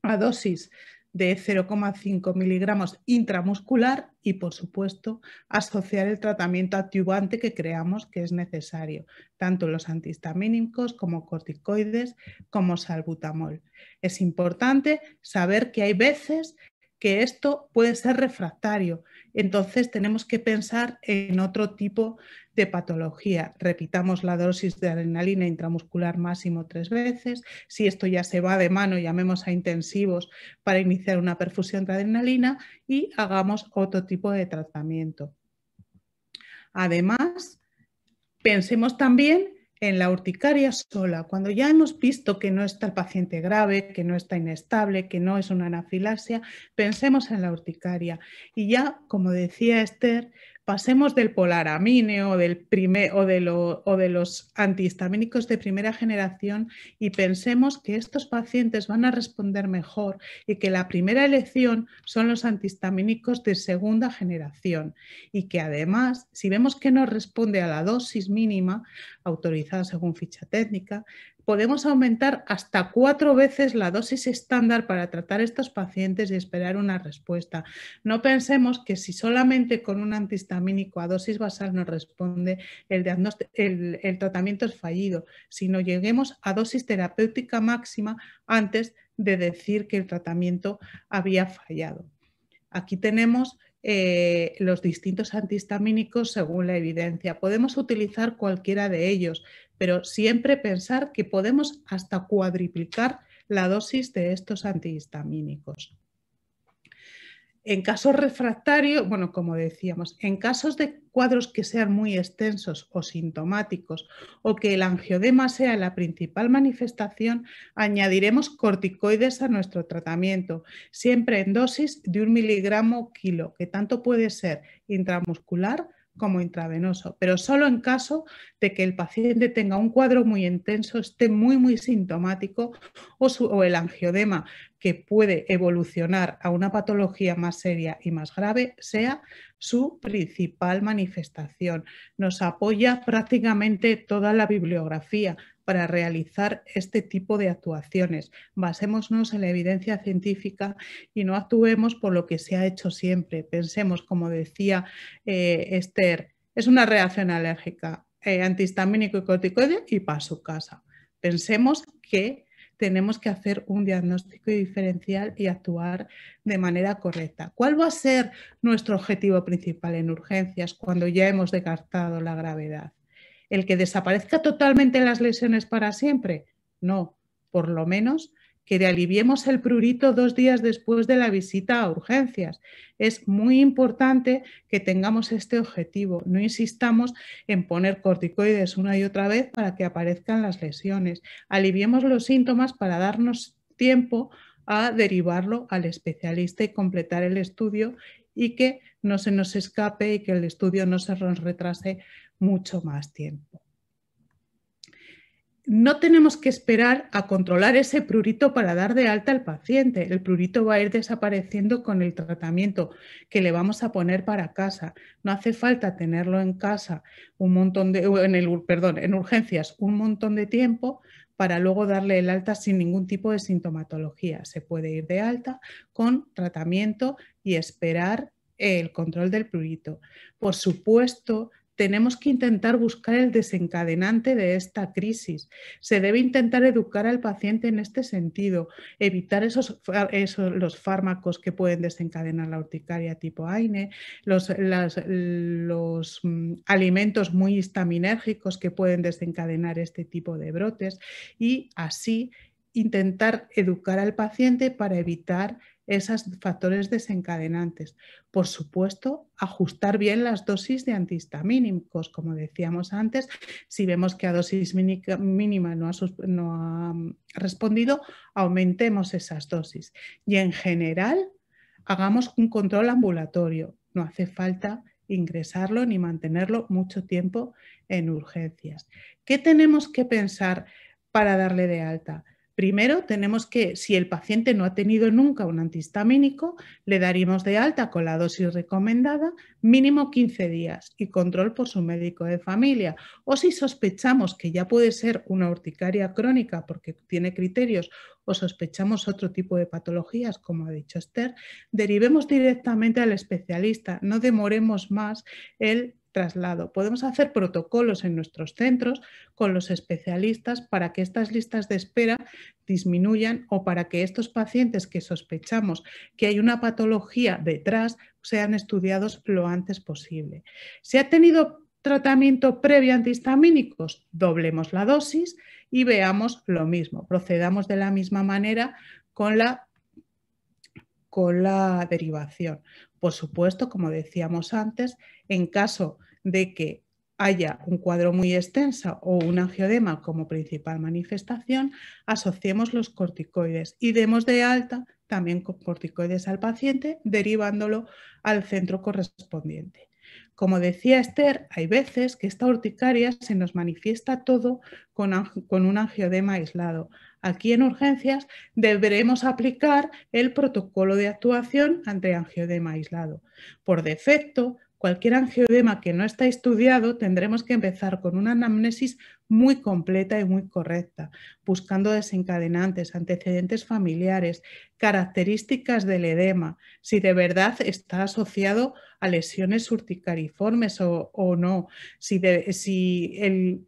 a dosis de 0,5 miligramos intramuscular y, por supuesto, asociar el tratamiento activante que creamos que es necesario, tanto los antihistamínicos como corticoides como salbutamol. Es importante saber que hay veces que esto puede ser refractario. Entonces tenemos que pensar en otro tipo de patología. Repitamos la dosis de adrenalina intramuscular máximo tres veces. Si esto ya se va de mano, llamemos a intensivos para iniciar una perfusión de adrenalina y hagamos otro tipo de tratamiento. Además, pensemos también en la urticaria sola, cuando ya hemos visto que no está el paciente grave, que no está inestable, que no es una anafilaxia, pensemos en la urticaria. Y ya, como decía Esther, pasemos del polaramine o, del primer, o, de o de los antihistamínicos de primera generación y pensemos que estos pacientes van a responder mejor y que la primera elección son los antihistamínicos de segunda generación y que además, si vemos que no responde a la dosis mínima autorizada según ficha técnica, podemos aumentar hasta cuatro veces la dosis estándar para tratar a estos pacientes y esperar una respuesta. No pensemos que si solamente con un antihistamínico a dosis basal nos responde, el, tratamiento es fallido, sino lleguemos a dosis terapéutica máxima antes de decir que el tratamiento había fallado. Aquí tenemos eh, los distintos antihistamínicos según la evidencia. Podemos utilizar cualquiera de ellos, pero siempre pensar que podemos hasta cuadriplicar la dosis de estos antihistamínicos. En casos refractarios, bueno, como decíamos, en casos de cuadros que sean muy extensos o sintomáticos o que el angiodema sea la principal manifestación, añadiremos corticoides a nuestro tratamiento, siempre en dosis de un miligramo kilo, que tanto puede ser intramuscular como intravenoso, pero solo en caso de que el paciente tenga un cuadro muy intenso, esté muy, muy sintomático o, o, el angiodema que puede evolucionar a una patología más seria y más grave sea su principal manifestación. Nos apoya prácticamente toda la bibliografía, para realizar este tipo de actuaciones. Basémonos en la evidencia científica y no actuemos por lo que se ha hecho siempre. Pensemos, como decía eh, Esther, es una reacción alérgica, eh, antihistamínico y corticoide y para su casa. Pensemos que tenemos que hacer un diagnóstico diferencial y actuar de manera correcta. ¿Cuál va a ser nuestro objetivo principal en urgencias cuando ya hemos descartado la gravedad? el que desaparezca totalmente las lesiones para siempre. No, por lo menos que le aliviemos el prurito dos días después de la visita a urgencias. Es muy importante que tengamos este objetivo. No insistamos en poner corticoides una y otra vez para que aparezcan las lesiones. Aliviemos los síntomas para darnos tiempo a derivarlo al especialista y completar el estudio y que no se nos escape y que el estudio no se nos retrase mucho más tiempo. No tenemos que esperar a controlar ese prurito para dar de alta al paciente. El prurito va a ir desapareciendo con el tratamiento que le vamos a poner para casa. No hace falta tenerlo en casa un montón de, perdón, en urgencias un montón de tiempo para luego darle el alta sin ningún tipo de sintomatología. Se puede ir de alta con tratamiento y esperar el control del prurito. Por supuesto tenemos que intentar buscar el desencadenante de esta crisis. Se debe intentar educar al paciente en este sentido, evitar esos, los fármacos que pueden desencadenar la urticaria tipo AINE, los, los mm, alimentos muy histaminérgicos que pueden desencadenar este tipo de brotes y así intentar educar al paciente para evitar esos factores desencadenantes. Por supuesto, ajustar bien las dosis de antihistamínicos, como decíamos antes. Si vemos que a dosis mínima no ha, no ha mm, respondido, aumentemos esas dosis. Y en general, hagamos un control ambulatorio. No hace falta ingresarlo ni mantenerlo mucho tiempo en urgencias. ¿Qué tenemos que pensar para darle de alta? Primero, tenemos que, si el paciente no ha tenido nunca un antihistamínico, le daríamos de alta con la dosis recomendada mínimo 15 días y control por su médico de familia. O si sospechamos que ya puede ser una urticaria crónica porque tiene criterios o sospechamos otro tipo de patologías, como ha dicho Esther, derivemos directamente al especialista, no demoremos más el traslado. Podemos hacer protocolos en nuestros centros con los especialistas para que estas listas de espera disminuyan o para que estos pacientes que sospechamos que hay una patología detrás sean estudiados lo antes posible. Si ha tenido tratamiento previo antihistamínicos? Doblemos la dosis y veamos lo mismo. Procedamos de la misma manera con la con la derivación. Por supuesto, como decíamos antes, en caso de que haya un cuadro muy extensa o un angiodema como principal manifestación, asociemos los corticoides y demos de alta también con corticoides al paciente, derivándolo al centro correspondiente. Como decía Esther, hay veces que esta urticaria se nos manifiesta todo con, con un angiodema aislado. Aquí en urgencias deberemos aplicar el protocolo de actuación ante angiodema aislado. Por defecto, cualquier angiodema que no está estudiado, tendremos que empezar con una anamnesis muy completa y muy correcta, buscando desencadenantes, antecedentes familiares, características del edema, si de verdad está asociado a lesiones urticariformes o, no, si, el,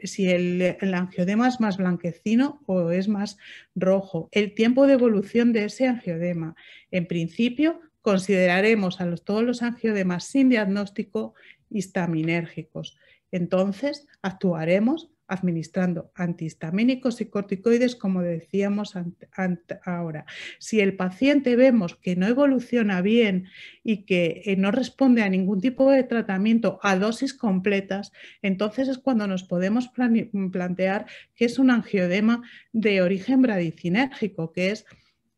el, angiodema es más blanquecino o es más rojo, el tiempo de evolución de ese angiodema. En principio, consideraremos a todos los angiodemas sin diagnóstico histaminérgicos. Entonces, actuaremos administrando antihistamínicos y corticoides, como decíamos ahora. Si el paciente vemos que no evoluciona bien y que eh, no responde a ningún tipo de tratamiento a dosis completas, entonces es cuando nos podemos plantear que es un angiodema de origen bradicinérgico, que es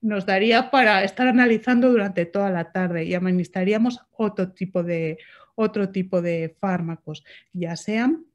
nos daría para estar analizando durante toda la tarde y administraríamos otro tipo de, otro tipo de fármacos, ya sean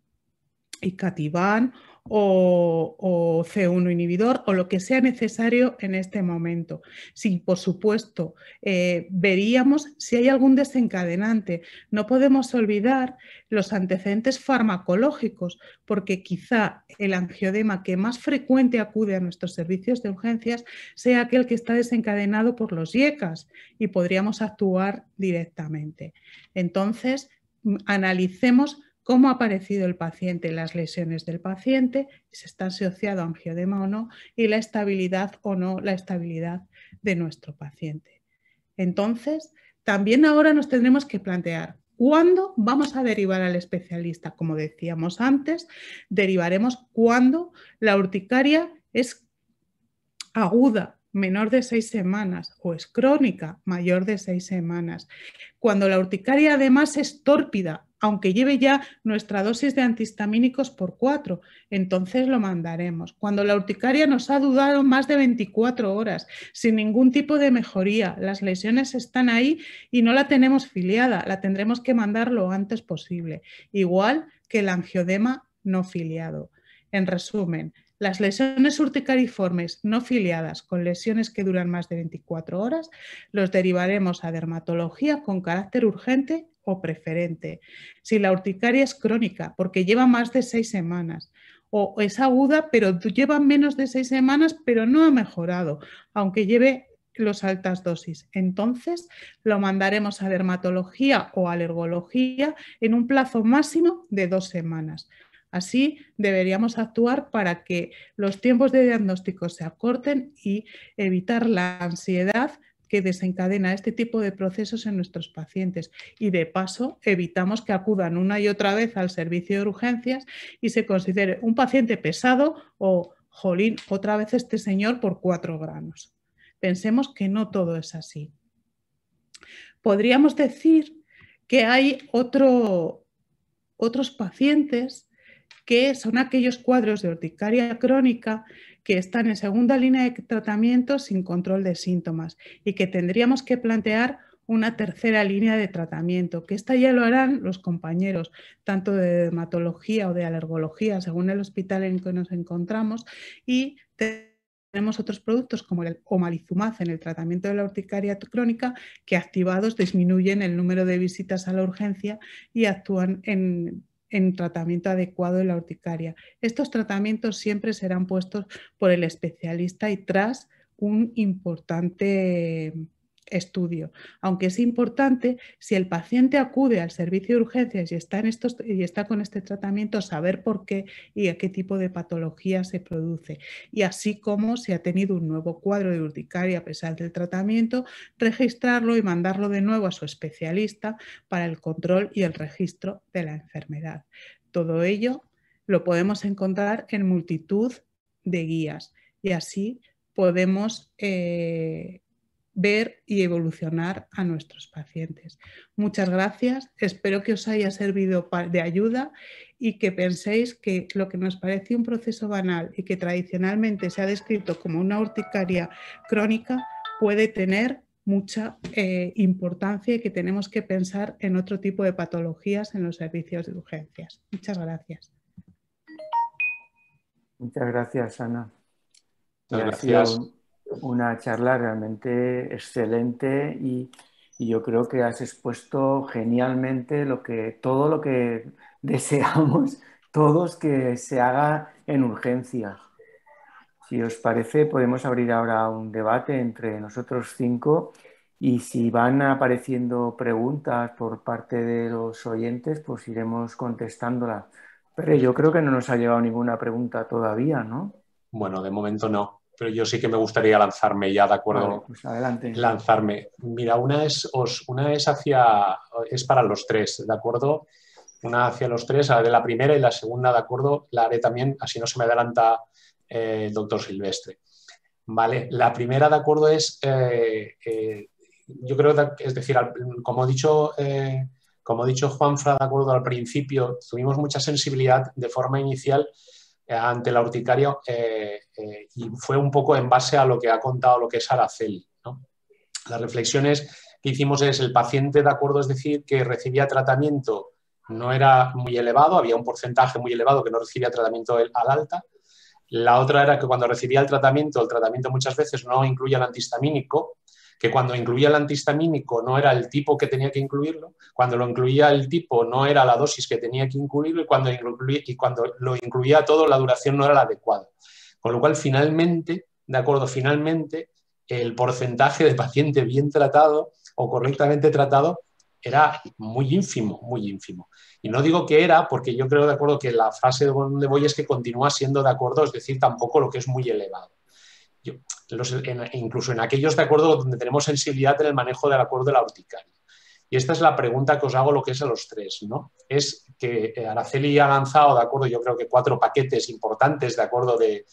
Icativan o, C1 inhibidor o lo que sea necesario en este momento. si por supuesto, eh, veríamos si hay algún desencadenante. No podemos olvidar los antecedentes farmacológicos, porque quizá el angiodema que más frecuente acude a nuestros servicios de urgencias sea aquel que está desencadenado por los IECAS y podríamos actuar directamente. Entonces, mm, analicemos cómo ha aparecido el paciente, las lesiones del paciente, si está asociado a angiodema o no, y la estabilidad o no, la estabilidad de nuestro paciente. Entonces, también ahora nos tendremos que plantear cuándo vamos a derivar al especialista. Como decíamos antes, derivaremos cuando la urticaria es aguda, menor de seis semanas o es crónica mayor de seis semanas. Cuando la urticaria además es tórpida, aunque lleve ya nuestra dosis de antihistamínicos por 4, entonces lo mandaremos. Cuando la urticaria nos ha dudado más de 24 horas, sin ningún tipo de mejoría, las lesiones están ahí y no la tenemos filiada, la tendremos que mandar lo antes posible, igual que el angiodema no filiado. En resumen, las lesiones urticariformes no filiadas con lesiones que duran más de 24 horas los derivaremos a dermatología con carácter urgente o preferente. Si la urticaria es crónica, porque lleva más de seis semanas, o es aguda, pero lleva menos de seis semanas, pero no ha mejorado, aunque lleve las altas dosis. Entonces lo mandaremos a dermatología o alergología en un plazo máximo de dos semanas. Así deberíamos actuar para que los tiempos de diagnóstico se acorten y evitar la ansiedad que desencadena este tipo de procesos en nuestros pacientes y de paso evitamos que acudan una y otra vez al servicio de urgencias y se considere un paciente pesado o jolín, otra vez este señor por cuatro granos. Pensemos que no todo es así. Podríamos decir que hay otro, otros pacientes que son aquellos cuadros de urticaria crónica que están en segunda línea de tratamiento sin control de síntomas y que tendríamos que plantear una tercera línea de tratamiento, que esta ya lo harán los compañeros, tanto de dermatología o de alergología, según el hospital en el que nos encontramos, y tenemos otros productos como el omalizumab en el tratamiento de la urticaria crónica que activados disminuyen el número de visitas a la urgencia y actúan en en tratamiento adecuado de la urticaria. Estos tratamientos siempre serán puestos por el especialista y tras un importante estudio, aunque es importante si el paciente acude al servicio de urgencias y está, en y está con este tratamiento, saber por qué y a qué tipo de patología se produce. Y así como si ha tenido un nuevo cuadro de urticaria a pesar del tratamiento, registrarlo y mandarlo de nuevo a su especialista para el control y el registro de la enfermedad. Todo ello lo podemos encontrar en multitud de guías y así podemos... Eh, ver y evolucionar a nuestros pacientes. Muchas gracias, espero que os haya servido de ayuda y que penséis que lo que nos parece un proceso banal y que tradicionalmente se ha descrito como una urticaria crónica puede tener mucha eh, importancia y que tenemos que pensar en otro tipo de patologías en los servicios de urgencias. Muchas gracias. Muchas gracias, Ana. gracias una charla realmente excelente y, yo creo que has expuesto genialmente lo que, todo lo que deseamos todos que se haga en urgencia. Si os parece, podemos abrir ahora un debate entre nosotros cinco y si van apareciendo preguntas por parte de los oyentes, pues iremos contestándolas. Pero yo creo que no nos ha llegado ninguna pregunta todavía, ¿no? Bueno, de momento no pero yo sí que me gustaría lanzarme ya, ¿de acuerdo? pues adelante. Lanzarme. Mira, una es, os, una es hacia, es para los tres, ¿de acuerdo? Una hacia los tres, Haré de la primera y la segunda, ¿de acuerdo? La haré también, así no se me adelanta eh, el doctor Silvestre. Vale, la primera, ¿de acuerdo? Es, eh, eh, yo creo, es decir, como he dicho... como ha dicho Juanfra, de acuerdo al principio, tuvimos mucha sensibilidad de forma inicial ante la urticaria eh, eh, y fue un poco en base a lo que ha contado lo que es Araceli. Las reflexiones que hicimos es el paciente, de acuerdo, es decir, que recibía tratamiento no era muy elevado, había un porcentaje muy elevado que no recibía tratamiento al alta. La otra era que cuando recibía el tratamiento, el tratamiento muchas veces no incluía el antihistamínico, que cuando incluía el antihistamínico no era el tipo que tenía que incluirlo, cuando lo incluía el tipo no era la dosis que tenía que incluirlo y cuando, cuando lo incluía todo la duración no era la adecuada. Con lo cual, finalmente, de acuerdo, finalmente el porcentaje de paciente bien tratado o correctamente tratado era muy ínfimo, muy ínfimo. Y no digo que era, porque yo creo de acuerdo que la frase de donde voy es que continúa siendo de acuerdo, es decir, tampoco lo que es muy elevado incluso en aquellos de acuerdo donde tenemos sensibilidad en el manejo del acuerdo de la urticaria. Y esta es la pregunta que os hago, lo que es a los tres, ¿no? Es que eh, Araceli ha lanzado, de acuerdo, yo creo que cuatro paquetes importantes, de acuerdo, de,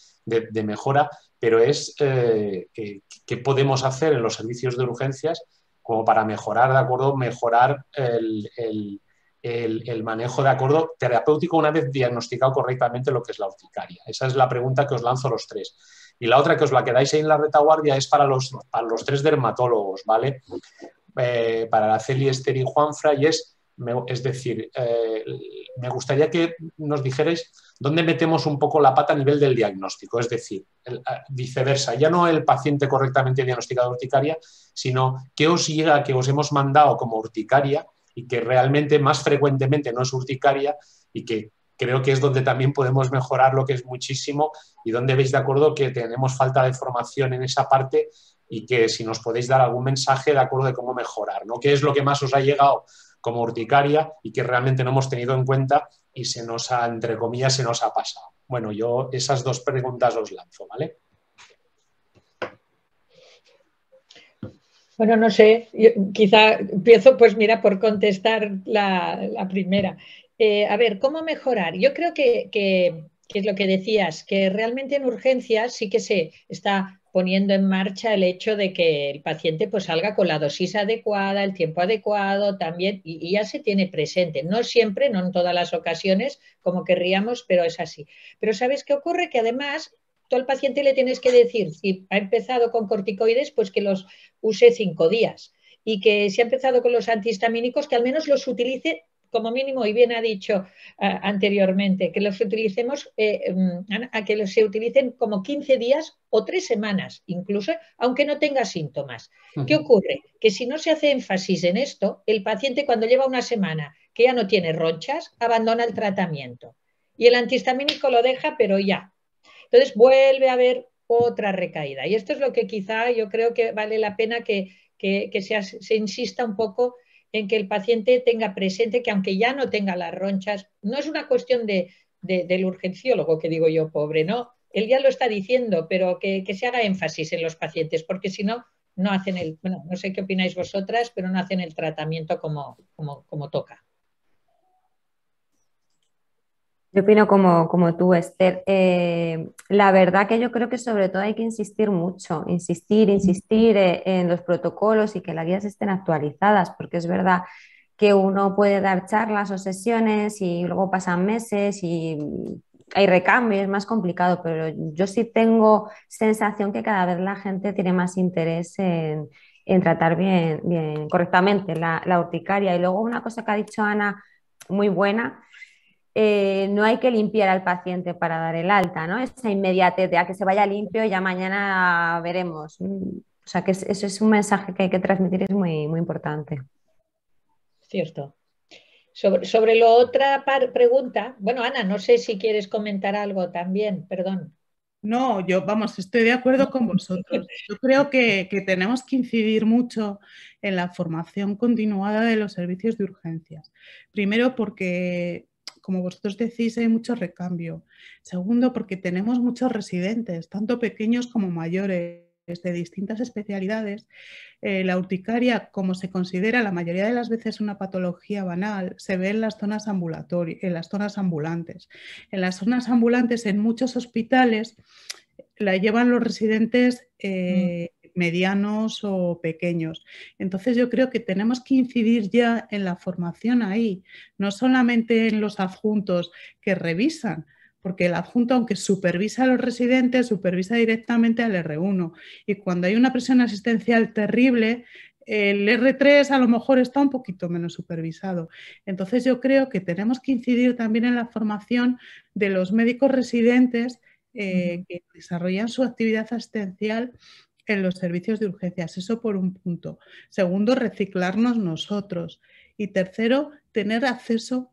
mejora, pero es eh, que qué podemos hacer en los servicios de urgencias como para mejorar, de acuerdo, mejorar el, el, manejo, de acuerdo, terapéutico una vez diagnosticado correctamente lo que es la urticaria. Esa es la pregunta que os lanzo a los tres. Y la otra que os la quedáis ahí en la retaguardia es para los, los tres dermatólogos, ¿vale? Eh, para la Esther y Juanfra, y es, es decir, eh, me gustaría que nos dijerais dónde metemos un poco la pata a nivel del diagnóstico, es decir, eh, viceversa, ya no el paciente correctamente diagnosticado urticaria, sino qué os llega, que os hemos mandado como urticaria y que realmente más frecuentemente no es urticaria y que creo que es donde también podemos mejorar lo que es muchísimo y donde veis de acuerdo que tenemos falta de formación en esa parte y que si nos podéis dar algún mensaje de acuerdo de cómo mejorar, ¿no? ¿Qué es lo que más os ha llegado como urticaria y que realmente no hemos tenido en cuenta y se nos ha, entre comillas, se nos ha pasado? Bueno, yo esas dos preguntas os lanzo, ¿vale? Bueno, no sé, quizá empiezo, pues mira, por contestar la, la primera. Eh, a ver, ¿cómo mejorar? Yo creo que, que, es lo que decías, que realmente en urgencias sí que se está poniendo en marcha el hecho de que el paciente pues salga con la dosis adecuada, el tiempo adecuado también, y, y ya se tiene presente. No siempre, no en todas las ocasiones, como querríamos, pero es así. Pero ¿sabes qué ocurre? Que además tú al paciente le tienes que decir, si ha empezado con corticoides, pues que los use cinco días y que si ha empezado con los antihistamínicos, que al menos los utilice como mínimo, y bien ha dicho ah, anteriormente, que los utilicemos, eh, mm, a que los se utilicen como 15 días o 3 semanas, incluso, aunque no tenga síntomas. ¿Qué ocurre? Que si no se hace énfasis en esto, el paciente cuando lleva una semana que ya no tiene ronchas, abandona el tratamiento. Y el antihistamínico lo deja, pero ya. Entonces vuelve a haber otra recaída. Y esto es lo que quizá yo creo que vale la pena que, se, se, insista un poco en que el paciente tenga presente que aunque ya no tenga las ronchas, no es una cuestión de, del urgenciólogo que digo yo, pobre, ¿no? Él ya lo está diciendo, pero que, se haga énfasis en los pacientes, porque si no, no hacen el, bueno, no sé qué opináis vosotras, pero no hacen el tratamiento como, como, como toca. Yo opino como, como tú, Esther. Eh, la verdad que yo creo que sobre todo hay que insistir mucho, insistir, insistir eh, en los protocolos y que las guías estén actualizadas, porque es verdad que uno puede dar charlas o sesiones y luego pasan meses y hay recambio, es más complicado, pero yo sí tengo sensación que cada vez la gente tiene más interés en, tratar bien, bien correctamente la, la urticaria. Y luego una cosa que ha dicho Ana, muy buena, eh, no hay que limpiar al paciente para dar el alta, ¿no? Esa inmediatez de ah, que se vaya limpio y ya mañana veremos. Mm, o sea, que ese es un mensaje que hay que transmitir es muy, muy importante. Cierto. Sobre, la otra pregunta, bueno, Ana, no sé si quieres comentar algo también, perdón. No, yo, vamos, estoy de acuerdo con vosotros. Yo creo que, que, tenemos que incidir mucho en la formación continuada de los servicios de urgencias. Primero porque como vosotros decís, hay mucho recambio. Segundo, porque tenemos muchos residentes, tanto pequeños como mayores de distintas especialidades, eh, la urticaria, como se considera la mayoría de las veces una patología banal, se ve en las zonas en las zonas ambulantes. En las zonas ambulantes, en muchos hospitales, la llevan los residentes eh, mm medianos o pequeños. Entonces yo creo que tenemos que incidir ya en la formación ahí, no solamente en los adjuntos que revisan, porque el adjunto, aunque supervisa a los residentes, supervisa directamente al R1. Y cuando hay una presión asistencial terrible, el R3 a lo mejor está un poquito menos supervisado. Entonces yo creo que tenemos que incidir también en la formación de los médicos residentes eh, que desarrollan su actividad asistencial en los servicios de urgencias, eso por un punto. Segundo, reciclarnos nosotros. Y tercero, tener acceso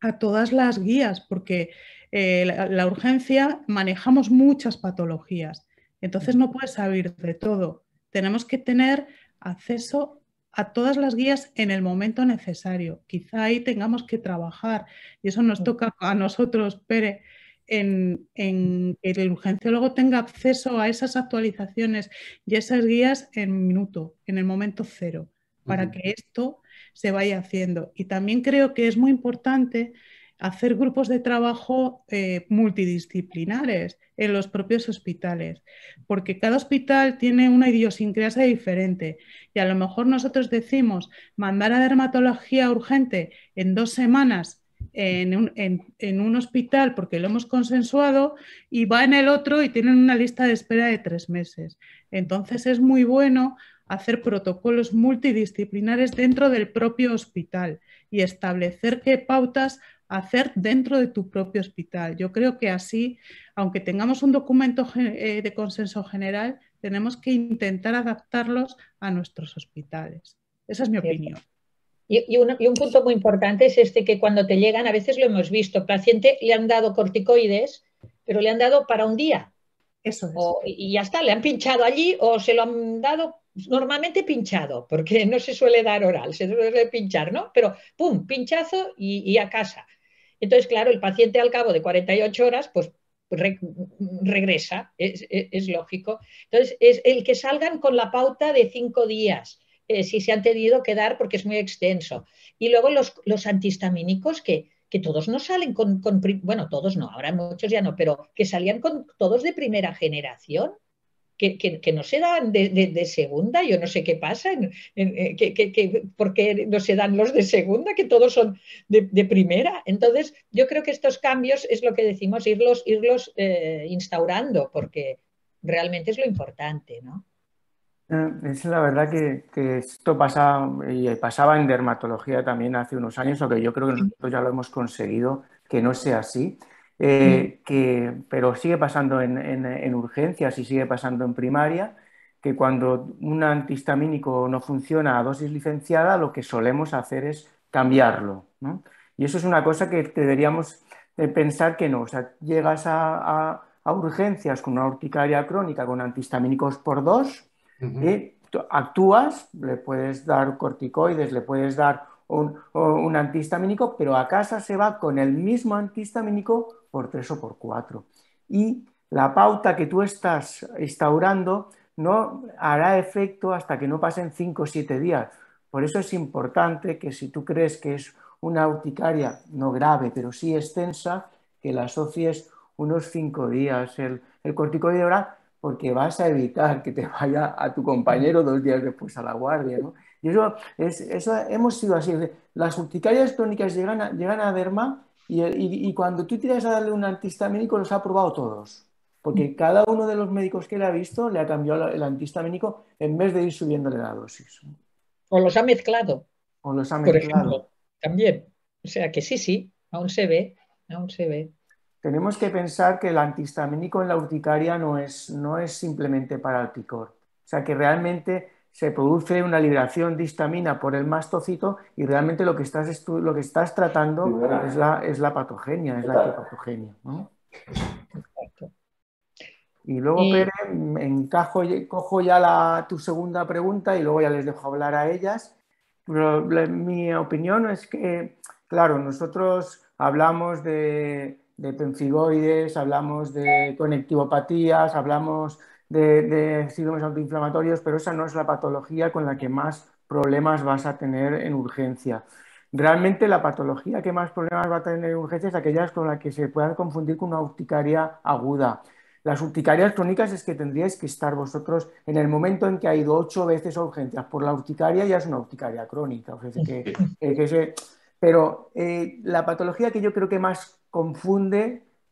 a todas las guías, porque eh, la, urgencia manejamos muchas patologías, entonces no puedes saber de todo. Tenemos que tener acceso a todas las guías en el momento necesario. Quizá ahí tengamos que trabajar y eso nos toca a nosotros, Pere, en, que el urgenciólogo tenga acceso a esas actualizaciones y esas guías en minuto, en el momento cero, para que esto se vaya haciendo. Y también creo que es muy importante hacer grupos de trabajo eh, multidisciplinares en los propios hospitales, porque cada hospital tiene una idiosincrasia diferente y a lo mejor nosotros decimos mandar a dermatología urgente en dos semanas en un, hospital porque lo hemos consensuado y va en el otro y tienen una lista de espera de tres meses. Entonces es muy bueno hacer protocolos multidisciplinares dentro del propio hospital y establecer qué pautas hacer dentro de tu propio hospital. Yo creo que así, aunque tengamos un documento eh, de consenso general, tenemos que intentar adaptarlos a nuestros hospitales. Esa es mi opinión. Y, un, punto muy importante es este que cuando te llegan, a veces lo hemos visto, paciente le han dado corticoides, pero le han dado para un día. Eso es. y ya está, le han pinchado allí o se lo han dado normalmente pinchado, porque no se suele dar oral, se suele pinchar, ¿no? Pero pum, pinchazo y, a casa. Entonces, claro, el paciente al cabo de 48 horas, pues regresa, es, es, lógico. Entonces, es el que salgan con la pauta de cinco días eh, si se han tenido que dar porque es muy extenso. Y luego los, los antihistamínicos que, todos no salen con, bueno, todos no, ahora muchos ya no, pero que salían con todos de primera generación. Que, no se dan de, segunda, yo no sé qué pasa, porque eh, no se dan los de segunda, que todos son de, primera. Entonces, yo creo que estos cambios es lo que decimos, irlos, irlos eh, instaurando, porque realmente es lo importante, ¿no? Eh, es la verdad que, esto pasa y pasaba en dermatología también hace unos años, aunque yo creo que nosotros ya lo hemos conseguido que no sea así. Eh, pero sigue pasando en, urgencias y sigue pasando en primaria, que cuando un antihistamínico no funciona a dosis licenciada, lo que solemos hacer es cambiarlo. Y eso es una cosa que deberíamos eh, pensar que no. O sea, llegas a, a urgencias con una urticaria crónica con antihistamínicos por dos ¿Eh? Actúas, le puedes dar corticoides, le puedes dar un, un, antihistamínico, pero a casa se va con el mismo antihistamínico por tres o por cuatro. Y la pauta que tú estás instaurando no hará efecto hasta que no pasen cinco o siete días. Por eso es importante que si tú crees que es una urticaria no grave, pero sí extensa, que la asocies unos cinco días. El, el corticoide porque vas a evitar que te vaya a tu compañero dos días después a la guardia. ¿no? Y eso, es, eso hemos sido así. Las urticarias crónicas llegan a, llegan Derma y, cuando tú tiras a darle un antihistamínico los ha probado todos. Porque mm. cada uno de los médicos que le ha visto le ha cambiado el antihistamínico en vez de ir subiéndole la dosis. O los ha mezclado. O los ha mezclado. también. O sea que sí, sí, aún se ve, aún se ve tenemos que pensar que el antihistamínico en la urticaria no es, no es simplemente para el picor. O sea, que realmente se produce una liberación de histamina por el mastocito y realmente lo que estás, lo que estás tratando es la, patogenia, es la antipatogenia Y luego, Pere, encajo, cojo ya tu segunda pregunta y luego ya les dejo hablar a ellas. mi opinión es que, claro, nosotros hablamos de de penfigoides, hablamos de conectivopatías, hablamos de, síndromes autoinflamatorios, pero esa no es la patología con la que más problemas vas a tener en urgencia. Realmente la patología que más problemas va a tener en urgencia es aquella con la que se puedan confundir con una urticaria aguda. Las urticarias crónicas es que tendríais que estar vosotros en el momento en que ha ido ocho veces a urgencias por la urticaria, ya es una urticaria crónica. O sea, que pero eh, la patología que yo creo que más confunde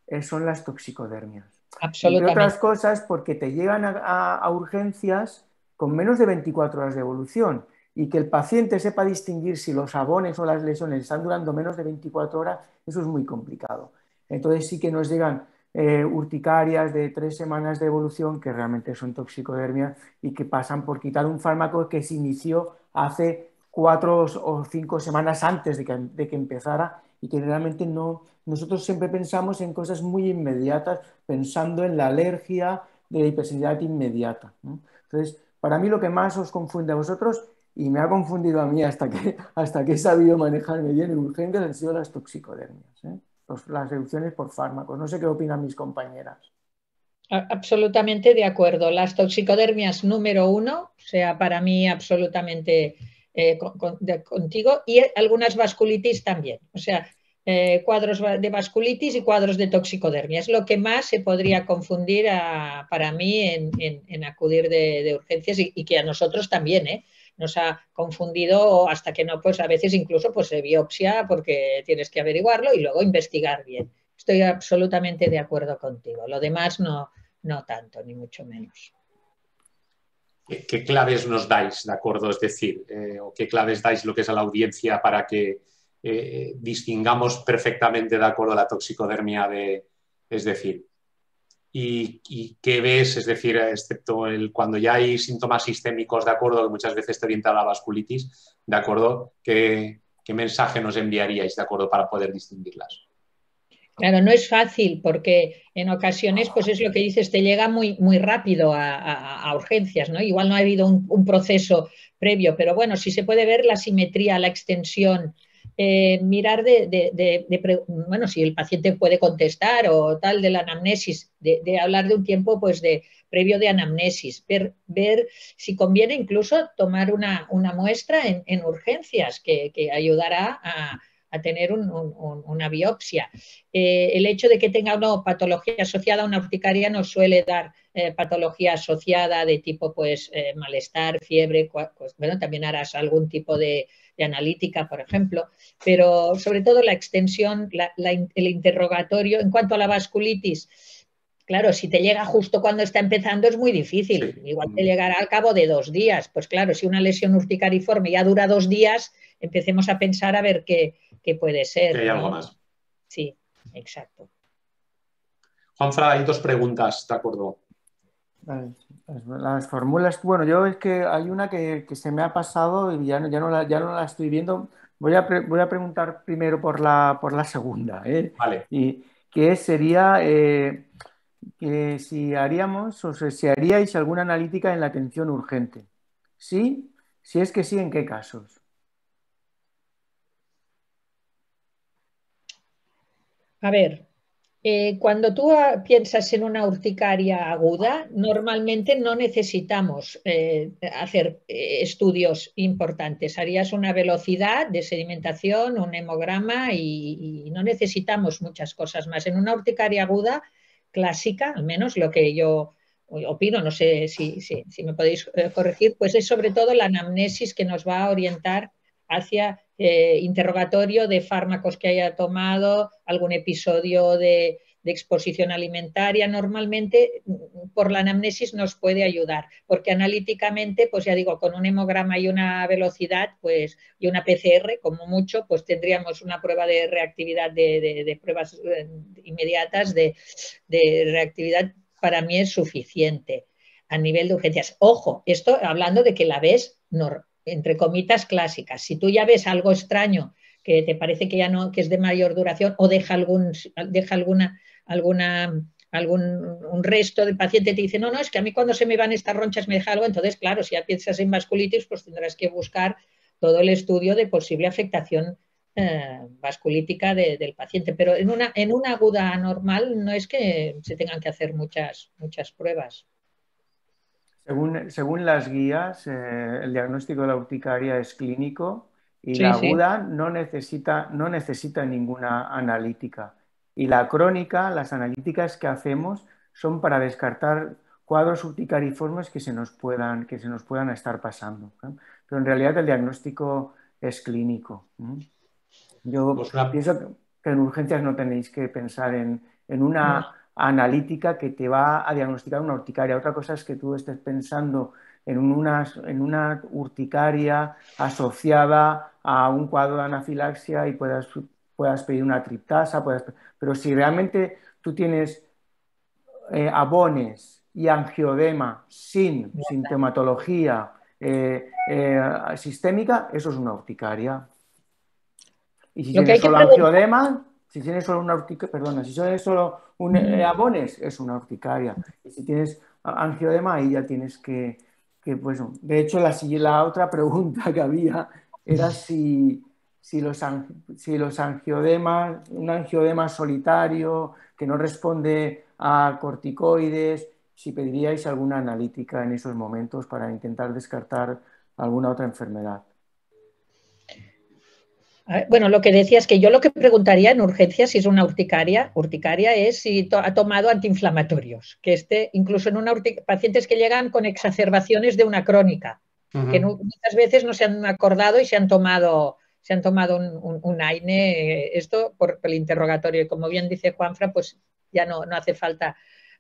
eh, son las toxicodermias. Absolutamente. otras cosas, porque te llegan a, urgencias con menos de 24 horas de evolución y que el paciente sepa distinguir si los abones o las lesiones están durando menos de 24 horas, eso es muy complicado. Entonces sí que nos llegan eh, urticarias de tres semanas de evolución que realmente son toxicodermias y que pasan por quitar un fármaco que se inició hace cuatro o cinco semanas antes de que empezara y que realmente no, nosotros siempre pensamos en cosas muy inmediatas, pensando en la alergia de la hipersensibilidad inmediata. Entonces, para mí lo que más os confunde a vosotros, y me ha confundido a mí hasta que, hasta que he sabido manejarme bien en urgencias, han sido las toxicodermias, ¿eh? las reducciones por fármacos. No sé qué opinan mis compañeras. Absolutamente de acuerdo. Las toxicodermias número uno, o sea, para mí absolutamente eh, con, contigo y e, algunas vasculitis también. O sea, eh, cuadros de vasculitis y cuadros de toxicodermia. Es lo que más se podría confundir para mí en, acudir de, urgencias y, que a nosotros también, ¿eh? nos ha confundido hasta que no, pues a veces incluso pues biopsia porque tienes que averiguarlo y luego investigar bien. Estoy absolutamente de acuerdo contigo. Lo demás no, no tanto, ni mucho menos qué claves nos dais, ¿de acuerdo? Es decir, eh, o qué claves dais lo que es a la audiencia para que eh, distingamos perfectamente, ¿de acuerdo?, la toxicodermia de, es decir, y, qué ves, es decir, excepto el, cuando ya hay síntomas sistémicos, ¿de acuerdo?, muchas veces te orienta a la vasculitis, ¿de acuerdo?, qué mensaje nos enviaríais, ¿de acuerdo?, para poder distinguirlas. Claro, no es fácil porque en ocasiones, pues es lo que dices, te llega muy, muy rápido a, urgencias, ¿no? Igual no ha habido un, proceso previo, pero bueno, si se puede ver la simetría, la extensión, eh, mirar de, bueno, si el paciente puede contestar o tal de la anamnesis, de, hablar de un tiempo, pues de previo de anamnesis, ver, ver si conviene incluso tomar una, muestra en, urgencias que ayudará a a tener una biopsia. Eh, el hecho de que tenga una patología asociada a una urticaria no suele dar eh, patología asociada de tipo pues eh, malestar, fiebre, pues, bueno, también harás algún tipo de, analítica, por ejemplo, pero sobre todo la extensión, el interrogatorio en cuanto a la vasculitis Claro, si te llega justo cuando está empezando es muy difícil. Igual te mm. llegará al cabo de dos días. Pues claro, si una lesión urticariforme ya dura dos días, empecemos a pensar a ver qué, puede ser. hay algo más. Sí, exacto. Juanfra, hay dos preguntas, ¿de acuerdo? Las fórmulas, bueno, yo es que hay una que, se me ha pasado y ya no, ya la, estoy viendo. Voy a, voy a preguntar primero por la, por la segunda, ¿eh? Vale. Y que sería... Eh, que si haríamos o si haríais alguna analítica en la atención urgente. ¿Sí? Si es que sí, ¿en qué casos? A ver, eh, cuando tú piensas en una urticaria aguda, normalmente no necesitamos eh, hacer eh, estudios importantes. Harías una velocidad de sedimentación, un hemograma y, no necesitamos muchas cosas más. En una urticaria aguda clásica, al menos lo que yo opino, no sé si, si, me podéis eh, corregir, pues es sobre todo la anamnesis que nos va a orientar hacia eh, interrogatorio de fármacos que haya tomado, algún episodio de de exposición alimentaria, normalmente mm, por la anamnesis nos puede ayudar, porque analíticamente, pues ya digo, con un hemograma y una velocidad, pues y una PCR, como mucho, pues tendríamos una prueba de reactividad, de, pruebas eh, inmediatas de, reactividad, para mí es suficiente a nivel de urgencias. Ojo, esto hablando de que la ves, entre comitas, clásicas. Si tú ya ves algo extraño que te parece que ya no, que es de mayor duración o deja, algún, deja alguna alguna algún un resto de paciente te dice, no, no, es que a mí cuando se me van estas ronchas me deja algo, entonces claro, si ya piensas en vasculitis, pues tendrás que buscar todo el estudio de posible afectación eh, vasculítica del paciente. Pero en una, en una aguda anormal no es que se tengan que hacer muchas, muchas pruebas. Según, las guías, eh, el diagnóstico de la urticaria es clínico y la aguda no, necesita, no necesita ninguna analítica. Y la crónica, las analíticas que hacemos son para descartar cuadros urticariformes que se nos puedan, que se nos puedan estar pasando. ¿eh? Pero en realidad el diagnóstico es clínico. ¿eh? Yo pues pienso que en urgencias no tenéis que pensar en, una analítica que te va a diagnosticar una urticaria. Otra cosa es que tú estés pensando en una, en una urticaria asociada a un cuadro de anafilaxia y puedas puedas pedir una triptasa, pero si realmente tú tienes eh, abones y angiodema sin sintomatología eh, eh, sistémica, eso es una urticaria. Y si tienes solo angiodema, si tienes solo una urticaria, perdona, si tienes solo un mm. abones, es una urticaria. Y si tienes ah, angiodema, ahí ya tienes que, pues, de hecho, la, la otra pregunta que había era si si los, si los angiodemas, un angiodema solitario que no responde a corticoides, si pediríais alguna analítica en esos momentos para intentar descartar alguna otra enfermedad. Ah, bueno, lo que decía es que yo lo que preguntaría en urgencia si es una urticaria, urticaria es si ha tomado antiinflamatorios, que esté incluso en una pacientes que llegan con exacerbaciones de una crónica, que muchas veces no se han acordado y se han tomado se han tomado un, AINE, eh, esto por, el interrogatorio. Y como bien dice Juanfra, pues ya no, hace falta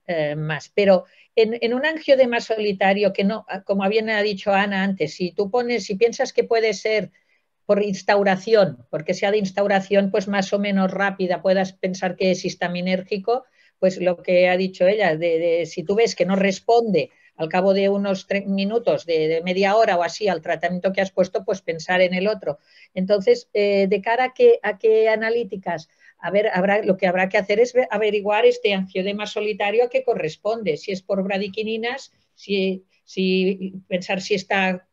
eh, más. Pero en, angio un más solitario, que no, ah, como bien ha dicho Ana antes, si tú pones, si piensas que puede ser por instauración, porque sea de instauración pues más o menos rápida, puedas pensar que es histaminérgico, pues lo que ha dicho ella, si tú ves que no responde al cabo de unos tres minutos, de, media hora o así, al tratamiento que has puesto, pues pensar en el otro. Entonces, eh, de cara a qué, analíticas, a ver, habrá, lo que habrá que hacer es averiguar este angiodema solitario a qué corresponde, si es por bradiquininas, si, si pensar si, está,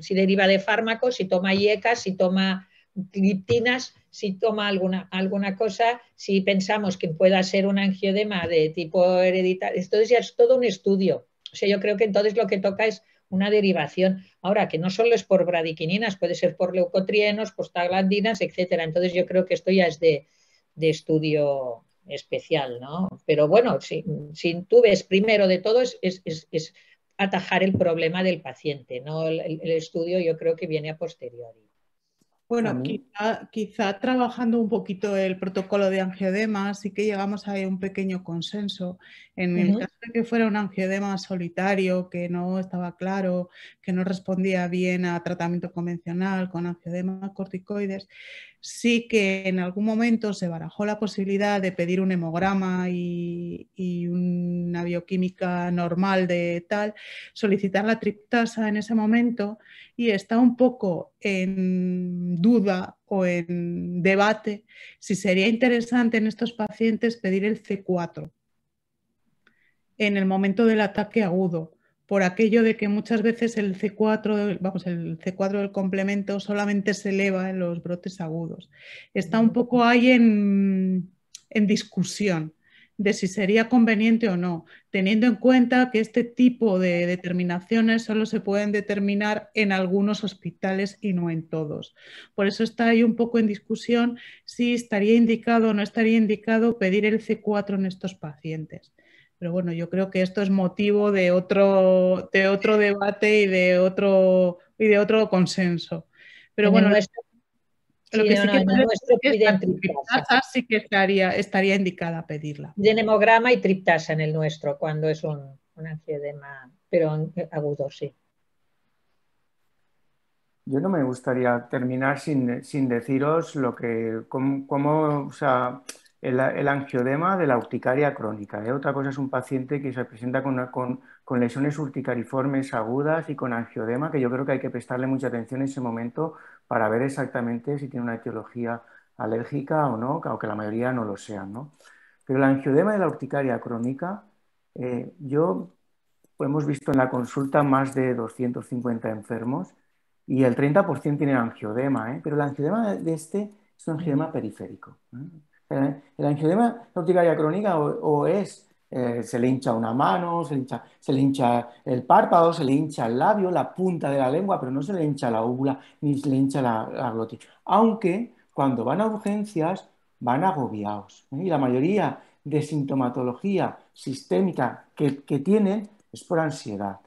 si deriva de fármacos, si toma IECA, si toma gliptinas, si toma alguna, alguna cosa, si pensamos que pueda ser un angiodema de tipo hereditario. Esto ya es todo un estudio. O sea, yo creo que entonces lo que toca es una derivación. Ahora, que no solo es por bradiquininas, puede ser por leucotrienos, postaglandinas, etcétera. Entonces yo creo que esto ya es de, estudio especial, ¿no? Pero bueno, si, tú ves primero de todo es, atajar el problema del paciente, ¿no? el estudio yo creo que viene a posteriori. Bueno, quizá, trabajando un poquito el protocolo de angiodema, sí que llegamos a un pequeño consenso. En el caso de que fuera un angiodema solitario, que no estaba claro, que no respondía bien a tratamiento convencional con angiodemas corticoides, Sí que en algún momento se barajó la posibilidad de pedir un hemograma y, una bioquímica normal de tal, solicitar la triptasa en ese momento y está un poco en duda o en debate si sería interesante en estos pacientes pedir el C4 en el momento del ataque agudo por aquello de que muchas veces el C4, vamos, el C4 del complemento solamente se eleva en los brotes agudos. Está un poco ahí en, en discusión de si sería conveniente o no, teniendo en cuenta que este tipo de determinaciones solo se pueden determinar en algunos hospitales y no en todos. Por eso está ahí un poco en discusión si estaría indicado o no estaría indicado pedir el C4 en estos pacientes. Pero bueno, yo creo que esto es motivo de otro, de otro debate y de otro, y de otro consenso. Pero bueno, lo que sí, que, estaría, estaría indicada pedirla. hemograma y triptasa en el nuestro, cuando es un, un pero agudo, sí. Yo no me gustaría terminar sin, deciros lo que, cómo o sea, el, angiodema de la urticaria crónica. ¿eh? Otra cosa es un paciente que se presenta con, lesiones urticariformes agudas y con angiodema, que yo creo que hay que prestarle mucha atención en ese momento para ver exactamente si tiene una etiología alérgica o no, aunque la mayoría no lo sean. ¿no? Pero el angiodema de la urticaria crónica, eh, yo pues, hemos visto en la consulta más de 250 enfermos y el 30% tiene angiodema, ¿eh? pero el angiodema de este es un angiodema periférico. ¿eh? ¿eh? El, el urticaria crónica o, es, eh, se le hincha una mano, se le hincha, se hincha el párpado, se le hincha el labio, la punta de la lengua, pero no se le hincha la óvula ni se le hincha la, glotis. Aunque cuando van a urgencias van agobiados. ¿eh? Y la mayoría de sintomatología sistémica que, que tienen es por ansiedad.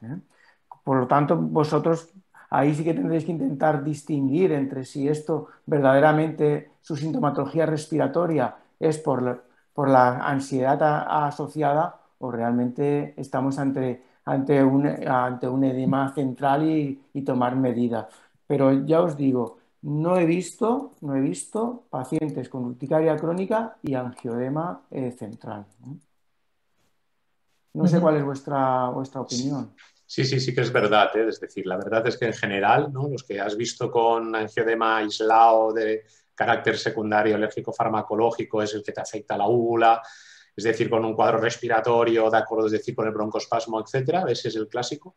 Por lo tanto, vosotros ahí sí que tendréis que intentar distinguir entre si esto verdaderamente su sintomatología respiratoria es por la, ansiedad asociada o realmente estamos ante, ante, un, edema central y, tomar medidas. Pero ya os digo, no he visto, no he visto pacientes con urticaria crónica y angiodema eh, central. No sé cuál es vuestra, vuestra opinión. Sí, sí, sí que es verdad. ¿eh? Es decir, la verdad es que en general, ¿no? los que has visto con angiodema aislado de carácter secundario alérgico farmacológico es el que te afecta la úvula, es decir, con un cuadro respiratorio, de acuerdo, es decir, con el broncospasmo, etcétera, ese es el clásico,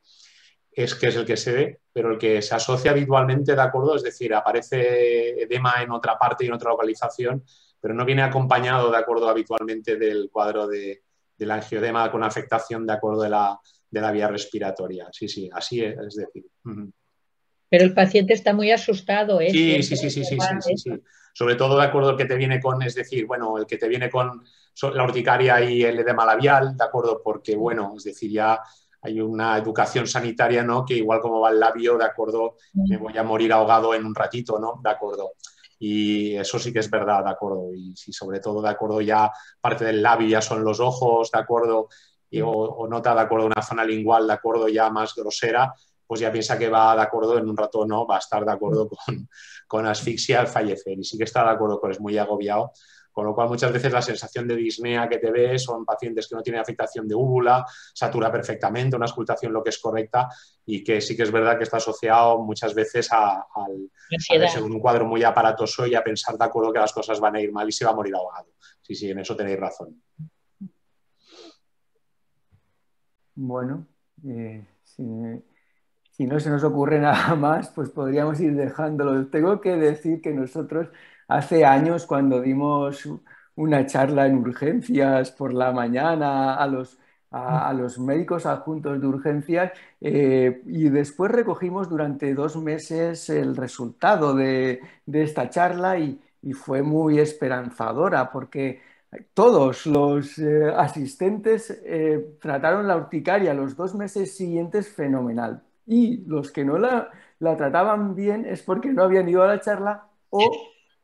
es que es el que se ve, pero el que se asocia habitualmente, de acuerdo, es decir, aparece edema en otra parte y en otra localización, pero no viene acompañado, de acuerdo, habitualmente del cuadro de, del angiodema con afectación, de acuerdo, de la, de la vía respiratoria. Sí, sí, así es, es decir. Pero el paciente está muy asustado, ¿eh? Sí, sí, sí, sí, sí, sí, Sobre todo de acuerdo al que te viene con, es decir, bueno, el que te viene con la urticaria y el edema labial, de acuerdo, porque bueno, es decir, ya hay una educación sanitaria, ¿no? Que igual como va el labio, de acuerdo, me voy a morir ahogado en un ratito, ¿no? De acuerdo. Y eso sí que es verdad, de acuerdo. Y sí, sobre todo, de acuerdo, ya parte del labio ya son los ojos, de acuerdo, y, o, o, nota de acuerdo a una zona lingual de acuerdo ya más grosera, pues ya piensa que va de acuerdo en un rato no, va a estar de acuerdo mm. con, asfixia al fallecer y sí que está de acuerdo con es muy agobiado. Con lo cual, muchas veces la sensación de disnea que te ves son pacientes que no tienen afectación de úvula, satura perfectamente, una escultación lo que es correcta y que sí que es verdad que está asociado muchas veces a, al, un cuadro muy aparatoso y a pensar de acuerdo que las cosas van a ir mal y se va a morir ahogado. Sí, sí, en eso tenéis razón. Bueno, eh, si, no se nos ocurre nada más, pues podríamos ir dejándolo. Tengo que decir que nosotros hace años cuando dimos una charla en urgencias por la mañana a los, a, mm. los médicos adjuntos de urgencias eh, y después recogimos durante dos meses el resultado de, esta charla y, y fue muy esperanzadora porque todos los eh, asistentes eh, trataron la urticaria los dos meses siguientes fenomenal. Y los que no la, trataban bien es porque no habían ido a la charla o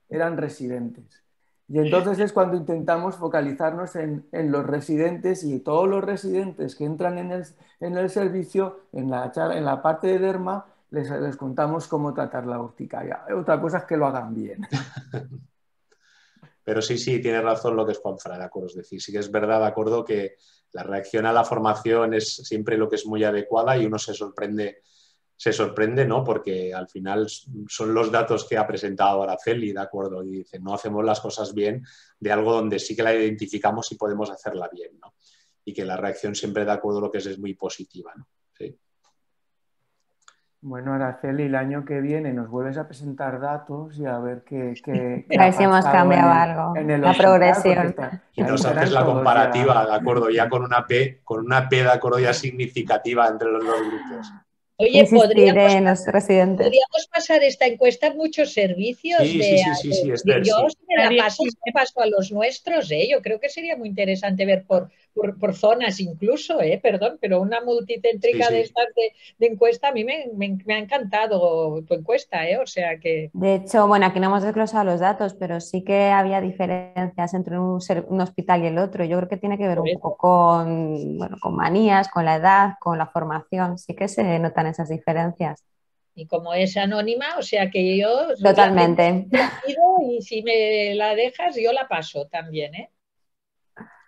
eran residentes. Y entonces es cuando intentamos focalizarnos en, los residentes y todos los residentes que entran en el, servicio, en la, en la parte de derma, les, les contamos cómo tratar la urticaria. Otra cosa es que lo hagan bien. Pero sí, sí, tiene razón lo que es Juan de acuerdo. Es decir, sí que es verdad, de acuerdo, que la reacción a la formación es siempre lo que es muy adecuada y uno se sorprende, se sorprende, ¿no? Porque al final son los datos que ha presentado Araceli, de acuerdo, y dice, no hacemos las cosas bien de algo donde sí que la identificamos y podemos hacerla bien, ¿no? Y que la reacción siempre, de acuerdo, lo que es es muy positiva, ¿no? Bueno, Araceli, el año que viene nos vuelves a presentar datos y a ver qué. qué, a ver si hemos cambiado algo. En la progresión. y nos haces la comparativa, ¿de acuerdo? Ya con una P, con una P de acuerdo ya significativa entre los dos grupos. Oye, podríamos, podríamos pasar esta encuesta a muchos servicios. Sí, de, sí, sí, sí, sí de, Yo la paso, paso a los nuestros, ¿eh? Yo creo que sería muy interesante ver por, por, zonas incluso, ¿eh? Perdón, pero una multicéntrica de estas de, encuesta, a mí me, ha encantado tu encuesta, ¿eh? O sea que... De hecho, bueno, aquí no hemos desglosado los datos, pero sí que había diferencias entre un, un hospital y el otro. Yo creo que tiene que ver un poco con, bueno, con manías, con la edad, con la formación. Sí que se notan esas diferencias y como es anónima, o sea que yo... Totalmente. Y si me la dejas, yo la paso también, ¿eh?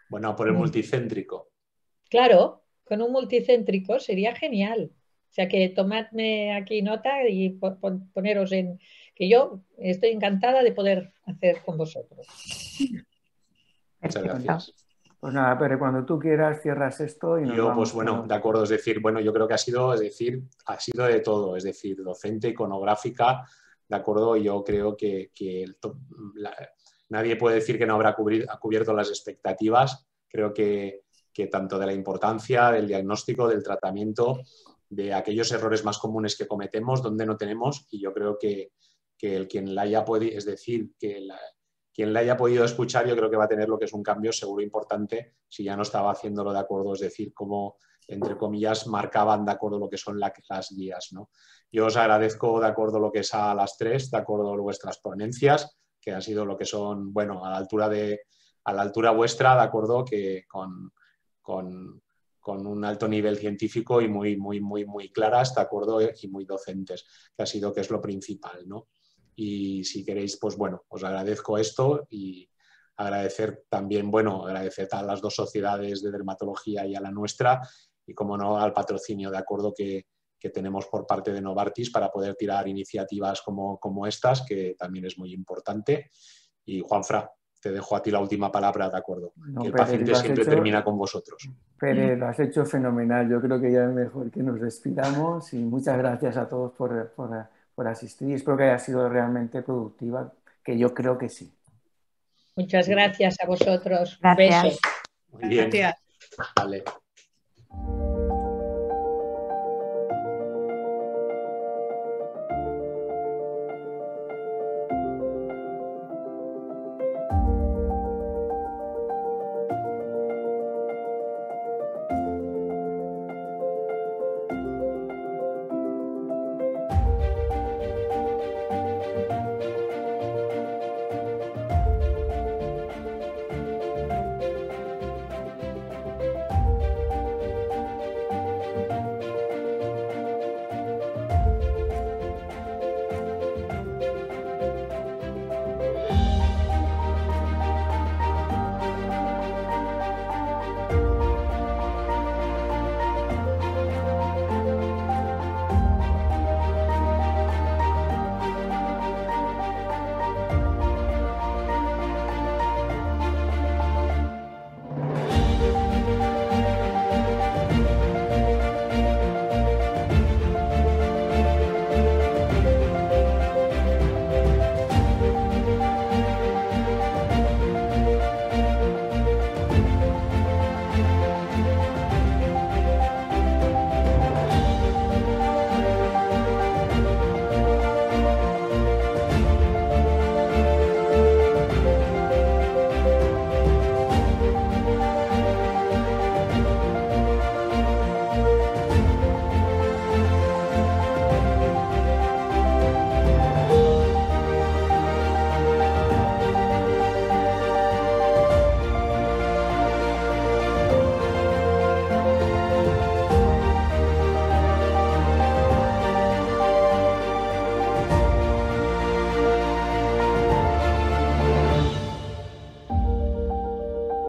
Bueno, por el mm. multicéntrico. Claro, con un multicéntrico sería genial. O sea que tomadme aquí nota y poneros en que yo estoy encantada de poder hacer con vosotros. Muchas pues gracias. Pues nada, pero cuando tú quieras cierras esto y nos Yo, pues bueno, de acuerdo, es decir, bueno, yo creo que ha sido, es decir, ha sido de todo, es decir, docente, iconográfica, de acuerdo, yo creo que, que el, la, nadie puede decir que no habrá cubierto las expectativas. Creo que, tanto de la importancia del diagnóstico, del tratamiento, de aquellos errores más comunes que cometemos, donde no tenemos, y yo creo que, el quien la haya podido, es decir, que quien la haya podido escuchar, yo creo que va a tener lo que es un cambio seguro importante, si ya no estaba haciéndolo de acuerdo, es decir, como, entre comillas, marcaban de acuerdo lo que son las guías. Yo os agradezco de acuerdo lo que es a las tres, de acuerdo a vuestras ponencias, que han sido lo que son, bueno, a la altura, de, a la altura vuestra, de acuerdo, que con, con, con un alto nivel científico y muy, muy, muy, muy claras, de acuerdo, y muy docentes, que ha sido que es lo principal, ¿no? Y si queréis, pues bueno, os agradezco esto y agradecer también, bueno, agradecer a las dos sociedades de dermatología y a la nuestra, y como no, al patrocinio, de acuerdo, que, que tenemos por parte de Novartis para poder tirar iniciativas como, estas, que también es muy importante. Y Juanfra, te dejo a ti la última palabra, ¿de acuerdo? el paciente siempre termina con vosotros. Pérez, mm. lo has hecho fenomenal. Yo creo que ya es mejor que nos respiramos y muchas gracias a todos por, por, por asistir. Espero que haya sido realmente productiva, que yo creo que sí. Muchas gracias a vosotros. Gracias.